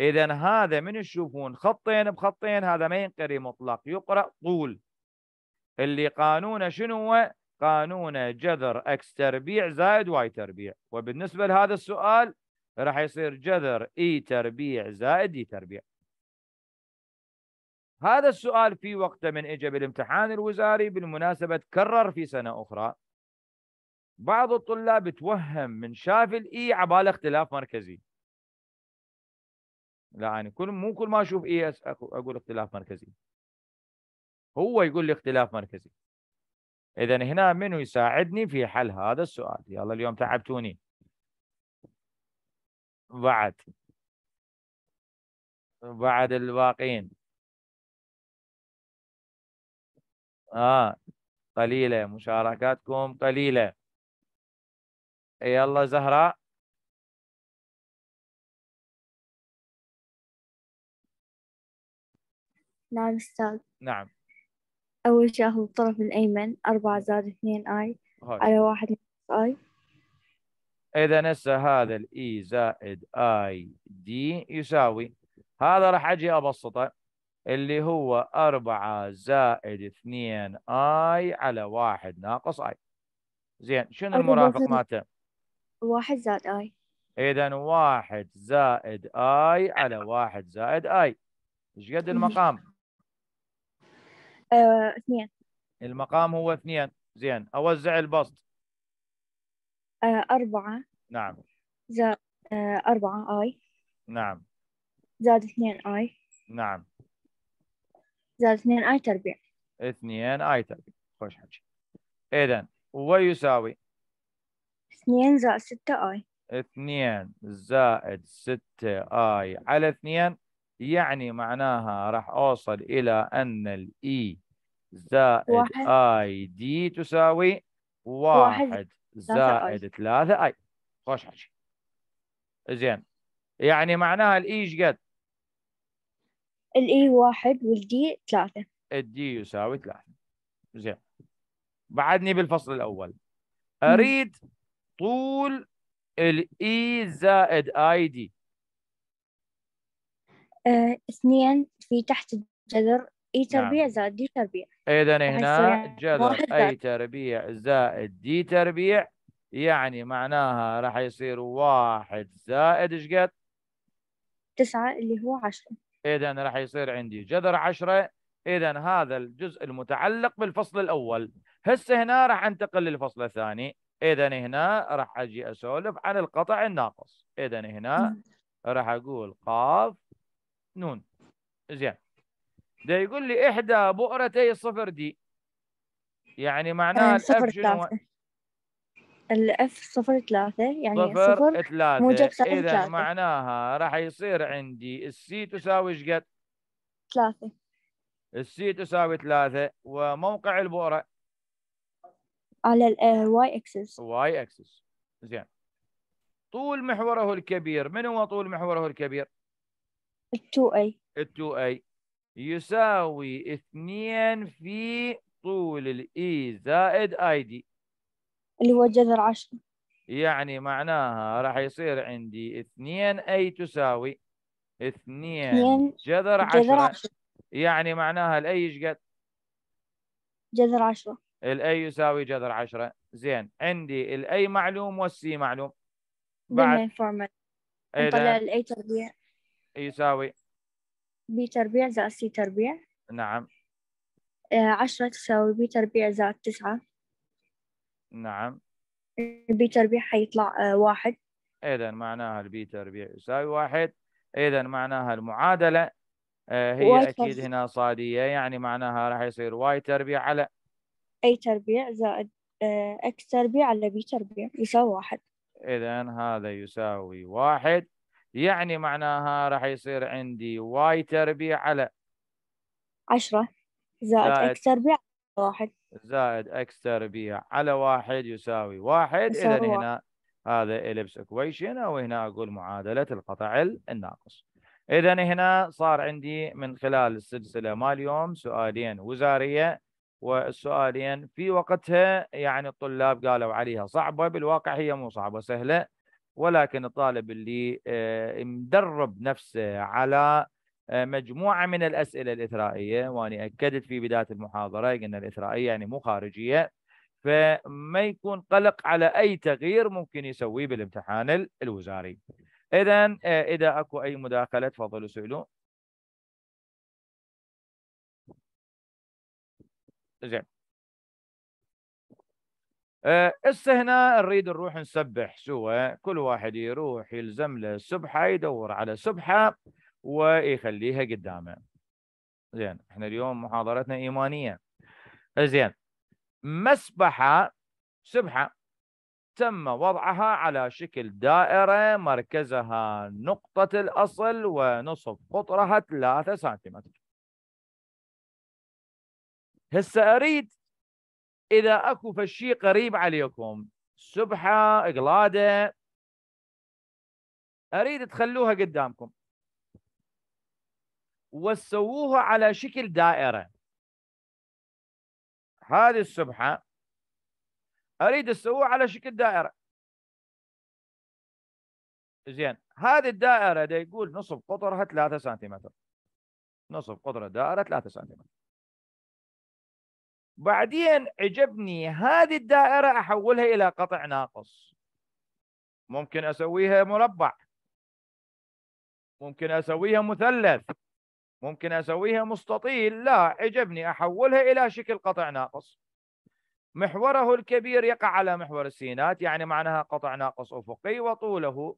اذا هذا من تشوفون خطين بخطين هذا ما ينقري مطلق يقرا طول اللي قانونه شنو هو؟ قانونه جذر اكس تربيع زائد واي تربيع وبالنسبه لهذا السؤال راح يصير جذر اي e تربيع زائد اي تربيع هذا السؤال في وقته من اجى بالامتحان الوزاري بالمناسبه تكرر في سنه اخرى بعض الطلاب توهم من شاف الاي e عباله اختلاف مركزي لا يعني كل مو كل ما اشوف اي اس اقول اختلاف مركزي هو يقول لي اختلاف مركزي اذا هنا منو يساعدني في حل هذا السؤال يلا اليوم تعبتوني بعد بعد الباقين اه قليله مشاركاتكم قليله يلا زهراء نعم أستاذ نعم أول شيء أخذ الطرف الأيمن أربعة زائد اثنين آي على واحد آي إذا هسه هذا الإي e زائد آي دي يساوي هذا راح أجي أبسطه اللي هو أربعة زائد اثنين آي على واحد ناقص آي زين شنو المرافق مالته؟ واحد زائد آي إذا واحد زائد آي على واحد زائد آي ايش قد المقام؟ آه، اثنين المقام هو اثنين زين أوزع البسط آه، أربعة نعم زائد آه، أربعة آي نعم زائد اثنين آي نعم زائد اثنين آي تربيع اثنين آي تربيع خوش حكي إذا ويساوي اثنين زائد ستة آي اثنين زائد ستة آي على اثنين يعني معناها راح أوصل إلى أن الإي e زائد آي دي تساوي واحد, واحد. زائد ثلاثة آي خوش حكي زين يعني معناها الإي e إيش قد؟ الإي e واحد والدي ثلاثة الدي يساوي ثلاثة زين بعدني بالفصل الأول أريد طول الإي زائد آي دي آه، اثنين في تحت الجذر اي تربيع نعم. زائد دي تربيع اذا هنا جذر اي تربيع زائد دي تربيع يعني معناها راح يصير واحد زائد ايش قد؟ تسعة اللي هو عشرة إذا راح يصير عندي جذر عشرة إذا هذا الجزء المتعلق بالفصل الأول هسه هنا راح أنتقل للفصل الثاني إذا هنا راح أجي أسولف عن القطع الناقص إذا هنا راح أقول قاف نون زين ده يقول لي إحدى بؤرتي الصفر دي يعني معناها آه، الأف شنو؟ الاف صفر ثلاثة يعني صفر, صفر ثلاثة موجب إذا ثلاثة. معناها راح يصير عندي السي تساوي ايش قد؟ ثلاثة السي تساوي ثلاثة وموقع البؤرة على الواي آه، اكسس واي اكسس زين طول محوره الكبير من هو طول محوره الكبير؟ 2a ال 2A يساوي 2 في طول الاي e زائد اي دي اللي هو جذر 10 يعني معناها راح يصير عندي 2 اي تساوي 2 جذر 10 يعني معناها الاي ايش قد؟ جذر 10 الاي يساوي جذر 10 زين عندي الاي معلوم والسي معلوم بعد نطلع الاي تربيع يساوي بي تربيع زائد سي تربيع نعم آه، عشرة تساوي بي تربيع زائد تسعة نعم البي تربيع حيطلع آه، واحد إذا معناها البي تربيع يساوي واحد إذا معناها المعادلة آه، هي أكيد هنا صادية يعني معناها راح يصير واي تربيع على أي تربيع زائد اكس تربيع على بي تربيع يساوي واحد إذا هذا يساوي واحد يعني معناها راح يصير عندي واي تربيع على عشرة زائد, زائد اكس تربيع واحد زائد اكس تربيع على واحد يساوي واحد اذا هنا هذا اليبس اكويشن او هنا اقول معادله القطع الناقص اذا هنا صار عندي من خلال السلسله مال اليوم سؤالين وزاريه والسؤالين في وقتها يعني الطلاب قالوا عليها صعبه بالواقع هي مو صعبه سهله ولكن الطالب اللي آه، مدرب نفسه على آه، مجموعه من الاسئله الاثرائيه وانا اكدت في بدايه المحاضره ان الاثرائيه يعني مو خارجيه فما يكون قلق على اي تغيير ممكن يسويه بالامتحان الوزاري. اذا آه، اذا اكو اي مداخله تفضلوا سئلوا. زين. هسه آه، هنا نريد نروح نسبح سوا كل واحد يروح يلزم له سبحه يدور على سبحه ويخليها قدامه زين احنا اليوم محاضرتنا ايمانيه زين مسبحه سبحه تم وضعها على شكل دائره مركزها نقطه الاصل ونصف قطرها 3 سنتيمتر هسه اريد إذا أكو فشي قريب عليكم سبحة إقلادة أريد تخلوها قدامكم وسووها على شكل دائرة هذه السبحة أريد تسووها على شكل دائرة زين هذه الدائرة ده يقول نصف قطرها 3 سنتيمتر نصف قطر الدائرة 3 سنتيمتر بعدين عجبني هذه الدائرة أحولها إلى قطع ناقص ممكن أسويها مربع ممكن أسويها مثلث ممكن أسويها مستطيل لا عجبني أحولها إلى شكل قطع ناقص محوره الكبير يقع على محور السينات يعني معناها قطع ناقص أفقي وطوله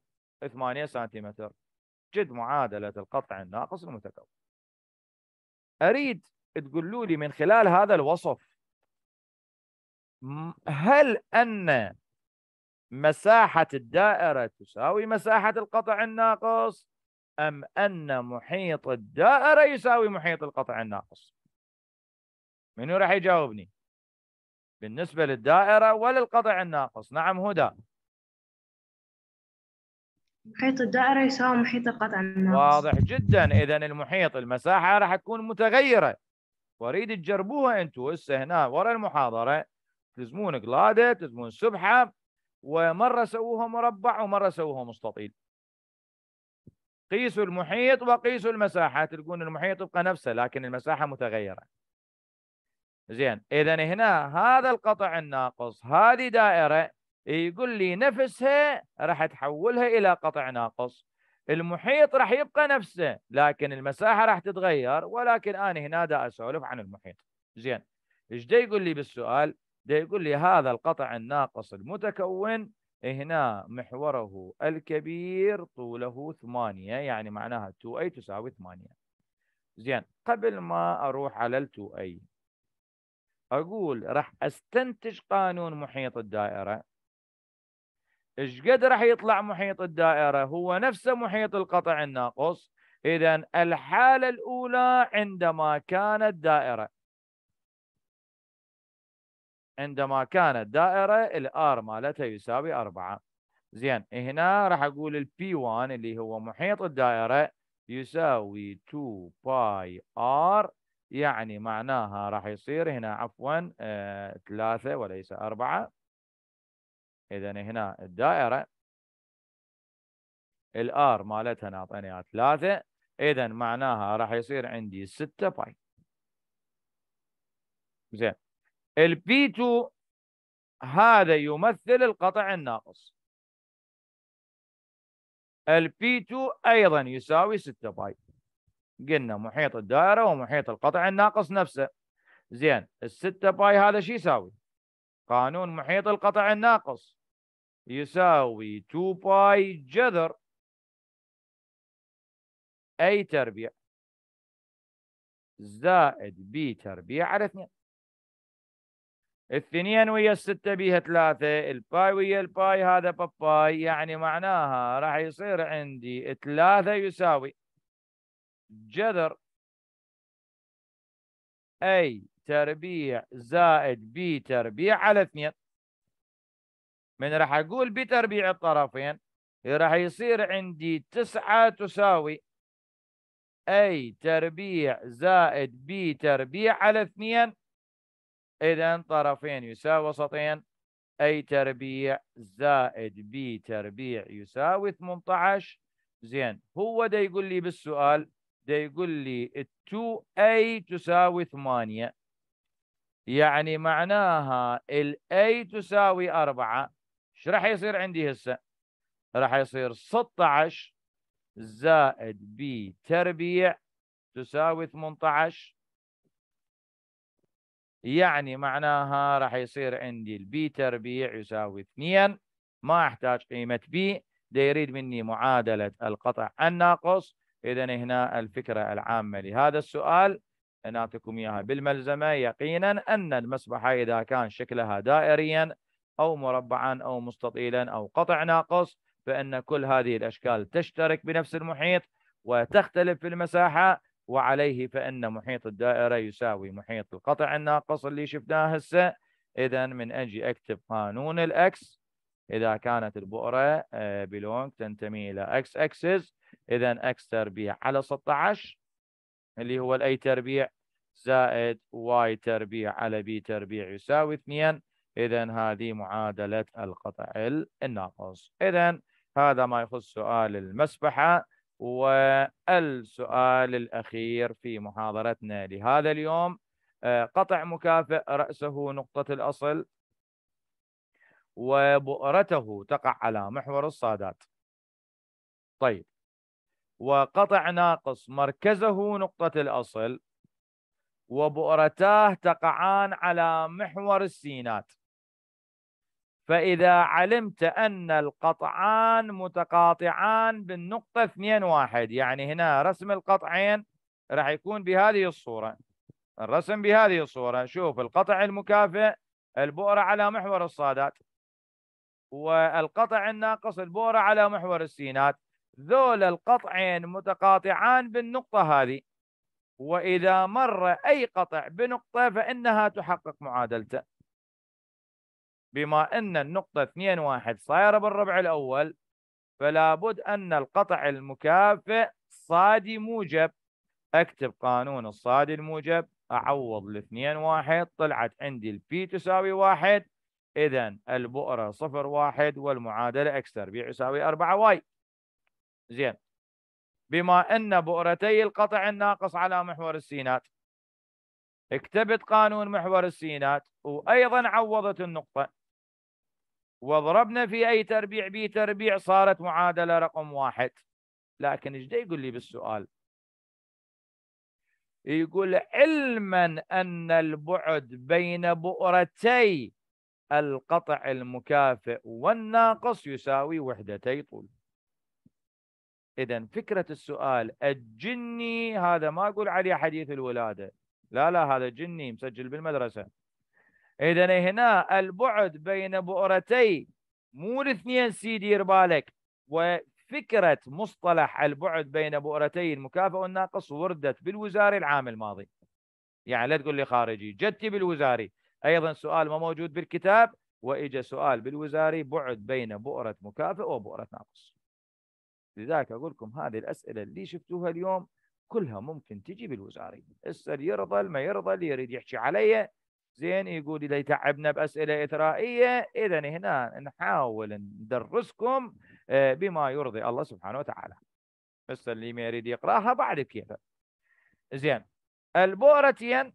8 سنتيمتر جد معادلة القطع الناقص المتكون أريد تقولوا لي من خلال هذا الوصف هل أن مساحة الدائرة تساوي مساحة القطع الناقص أم أن محيط الدائرة يساوي محيط القطع الناقص منو راح يجاوبني بالنسبة للدائرة وللقطع الناقص نعم هدى محيط الدائرة يساوي محيط القطع الناقص واضح جدا إذا المحيط المساحة راح تكون متغيرة واريد تجربوها أنتوا هسه هنا ورا المحاضرة تزمون قلاده تزمون سبحه ومره سووها مربع ومره سووها مستطيل قيسوا المحيط وقيسوا المساحه تلقون المحيط يبقى نفسه لكن المساحه متغيره زين اذا هنا هذا القطع الناقص هذه دائره يقول لي نفسها راح تحولها الى قطع ناقص المحيط راح يبقى نفسه لكن المساحه راح تتغير ولكن انا هنا دا اسولف عن المحيط زين ايش دا يقول لي بالسؤال ده يقول لي هذا القطع الناقص المتكون إيه هنا محوره الكبير طوله 8 يعني معناها 2A تساوي 8 زين قبل ما أروح على ال 2A أقول راح أستنتج قانون محيط الدائرة إيش قد راح يطلع محيط الدائرة هو نفسه محيط القطع الناقص إذا الحالة الأولى عندما كانت دائرة عندما كانت دائرة الار مالتها يساوي أربعة زين هنا راح أقول البي 1 اللي هو محيط الدائرة يساوي 2 باي ار يعني معناها راح يصير هنا عفوا آه ثلاثة وليس أربعة إذا هنا الدائرة الار مالتها نعطيني ثلاثة إذا معناها راح يصير عندي 6 باي زين البي 2 هذا يمثل القطع الناقص البي 2 ايضا يساوي 6 باي قلنا محيط الدائره ومحيط القطع الناقص نفسه زين ال 6 باي هذا شو يساوي؟ قانون محيط القطع الناقص يساوي 2 باي جذر اي تربيع زائد بي تربيع على 2 الثنين ويا الستة بيها ثلاثة الباي ويا الباي هذا باباي يعني معناها راح يصير عندي ثلاثة يساوي جذر أي تربيع زائد بي تربيع على اثنين من راح أقول بتربيع الطرفين راح يصير عندي تسعة تساوي أي تربيع زائد بي تربيع على اثنين إذا طرفين يساوي وسطين أي تربيع زائد ب تربيع يساوي 18 زين هو ده يقول لي بالسؤال ده يقول لي 2A تساوي 8 يعني معناها ال A تساوي 4 ايش راح يصير عندي هسه؟ راح يصير 16 زائد ب تربيع تساوي 18 يعني معناها راح يصير عندي البي تربيع يساوي 2 ما احتاج قيمة بي ده يريد مني معادلة القطع الناقص إذا هنا الفكرة العامة لهذا السؤال نعطيكم إياها بالملزمة يقينا أن المسبحة إذا كان شكلها دائريا أو مربعا أو مستطيلا أو قطع ناقص فإن كل هذه الأشكال تشترك بنفس المحيط وتختلف في المساحة وعليه فإن محيط الدائرة يساوي محيط القطع الناقص اللي شفناه هسه إذا من أجي أكتب قانون الأكس إذا كانت البؤرة بلونج آه، تنتمي إلى أكس أكسس إذا أكس تربيع على 16 اللي هو الأي تربيع زائد واي تربيع على بي تربيع يساوي 2 إذا هذه معادلة القطع الناقص إذا هذا ما يخص سؤال المسبحة والسؤال الأخير في محاضرتنا لهذا اليوم آه، قطع مكافئ رأسه نقطة الأصل وبؤرته تقع على محور الصادات طيب وقطع ناقص مركزه نقطة الأصل وبؤرتاه تقعان على محور السينات فإذا علمت أن القطعان متقاطعان بالنقطة 2 واحد يعني هنا رسم القطعين راح يكون بهذه الصورة الرسم بهذه الصورة شوف القطع المكافئ البؤرة على محور الصادات والقطع الناقص البؤرة على محور السينات ذول القطعين متقاطعان بالنقطة هذه وإذا مر أي قطع بنقطة فإنها تحقق معادلته بما أن النقطة 2-1 صايرة بالربع الأول فلا بد أن القطع المكافئ صادي موجب أكتب قانون الصادي الموجب أعوض 2 1 طلعت عندي البي تساوي 1 إذا البؤرة 0 1 والمعادلة إكس تربيع يساوي 4 واي زين بما أن بؤرتي القطع الناقص على محور السينات اكتبت قانون محور السينات وأيضا عوضت النقطة وضربنا في أي تربيع بي تربيع صارت معادلة رقم واحد لكن ايش يقول لي بالسؤال يقول علما أن البعد بين بؤرتي القطع المكافئ والناقص يساوي وحدتي طول إذا فكرة السؤال الجني هذا ما أقول عليه حديث الولادة لا لا هذا جني مسجل بالمدرسة اذا هنا البعد بين بؤرتي مو الاثنين سي دير بالك وفكره مصطلح البعد بين بؤرتي المكافئ والناقص وردت بالوزاري العام الماضي يعني لا تقول لي خارجي جتي بالوزاري ايضا سؤال ما موجود بالكتاب واجى سؤال بالوزاري بعد بين بؤره مكافئ وبؤره ناقص لذلك اقول لكم هذه الاسئله اللي شفتوها اليوم كلها ممكن تجي بالوزاري السر يرضى ما يرضى اللي يريد يحكي عليها زين يقول اذا يتعبنا باسئله اثرائيه اذا هنا نحاول ندرسكم آه، بما يرضي الله سبحانه وتعالى بس اللي ما يريد يقراها بعد كيفه زين البورتين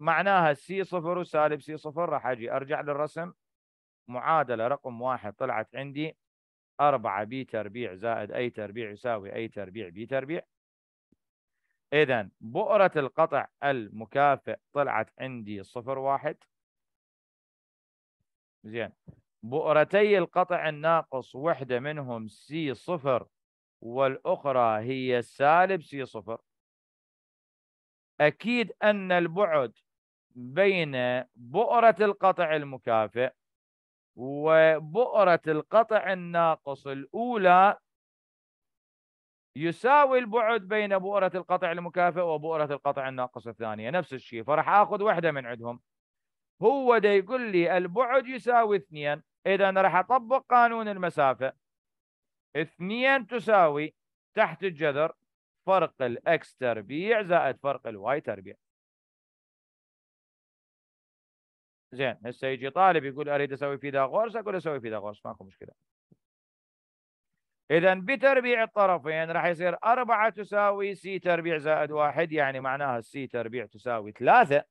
معناها سي صفر وسالب سي صفر راح اجي ارجع للرسم معادله رقم واحد طلعت عندي 4 بي تربيع زائد اي تربيع يساوي اي تربيع بي تربيع إذا بؤرة القطع المكافئ طلعت عندي صفر واحد زين بؤرتي القطع الناقص وحدة منهم سي صفر والأخرى هي سالب سي صفر أكيد أن البعد بين بؤرة القطع المكافئ وبؤرة القطع الناقص الأولى يساوي البعد بين بؤرة القطع المكافئ وبؤرة القطع الناقص الثانية نفس الشيء فراح أخذ واحدة من عندهم هو ده يقول لي البعد يساوي اثنين إذا راح أطبق قانون المسافة اثنين تساوي تحت الجذر فرق الإكس تربيع زائد فرق الواي تربيع زين هسه يجي طالب يقول اريد اسوي فيثاغورس اقول اسوي فيثاغورس ماكو مشكله إذا بتربيع الطرفين راح يصير أربعة تساوي سي تربيع زائد واحد يعني معناها السي تربيع تساوي ثلاثة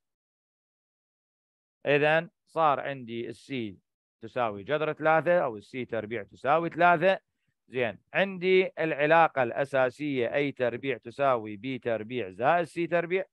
إذا صار عندي السي تساوي جذر ثلاثة أو السي تربيع تساوي ثلاثة زين عندي العلاقة الأساسية أي تربيع تساوي بي تربيع زائد سي تربيع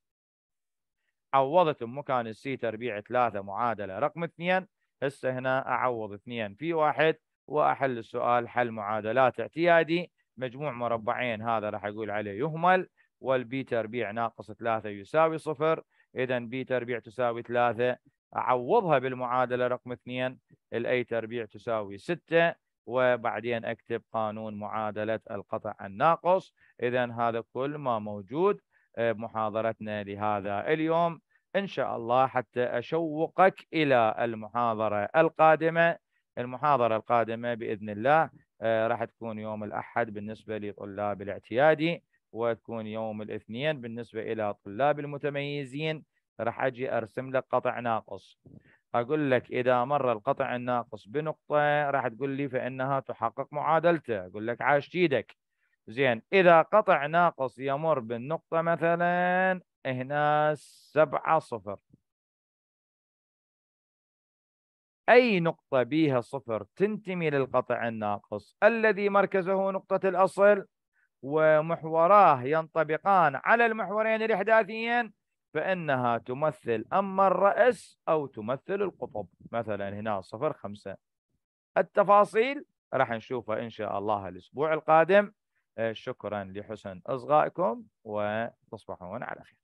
عوضت مكان السي تربيع ثلاثة معادلة رقم اثنين هسه هنا أعوض اثنين في واحد وأحل السؤال حل معادلات اعتيادي مجموع مربعين هذا راح أقول عليه يهمل والبي تربيع ناقص 3 يساوي صفر إذا بي تربيع تساوي 3 أعوضها بالمعادلة رقم 2 الأي تربيع تساوي 6 وبعدين أكتب قانون معادلة القطع الناقص إذا هذا كل ما موجود آه، بمحاضرتنا لهذا اليوم إن شاء الله حتى أشوقك إلى المحاضرة القادمة المحاضرة القادمة بإذن الله آه، راح تكون يوم الأحد بالنسبة لطلاب الاعتيادي وتكون يوم الاثنين بالنسبة إلى طلاب المتميزين راح أجي أرسم لك قطع ناقص أقول لك إذا مر القطع الناقص بنقطة راح تقول لي فإنها تحقق معادلته أقول لك عاش جيدك زين إذا قطع ناقص يمر بالنقطة مثلا هنا سبعة صفر أي نقطة بها صفر تنتمي للقطع الناقص الذي مركزه نقطة الأصل ومحوراه ينطبقان على المحورين الإحداثيين فإنها تمثل أما الرأس أو تمثل القطب مثلا هنا صفر خمسة التفاصيل راح نشوفها إن شاء الله الأسبوع القادم آه، شكرا لحسن إصغائكم وتصبحون على خير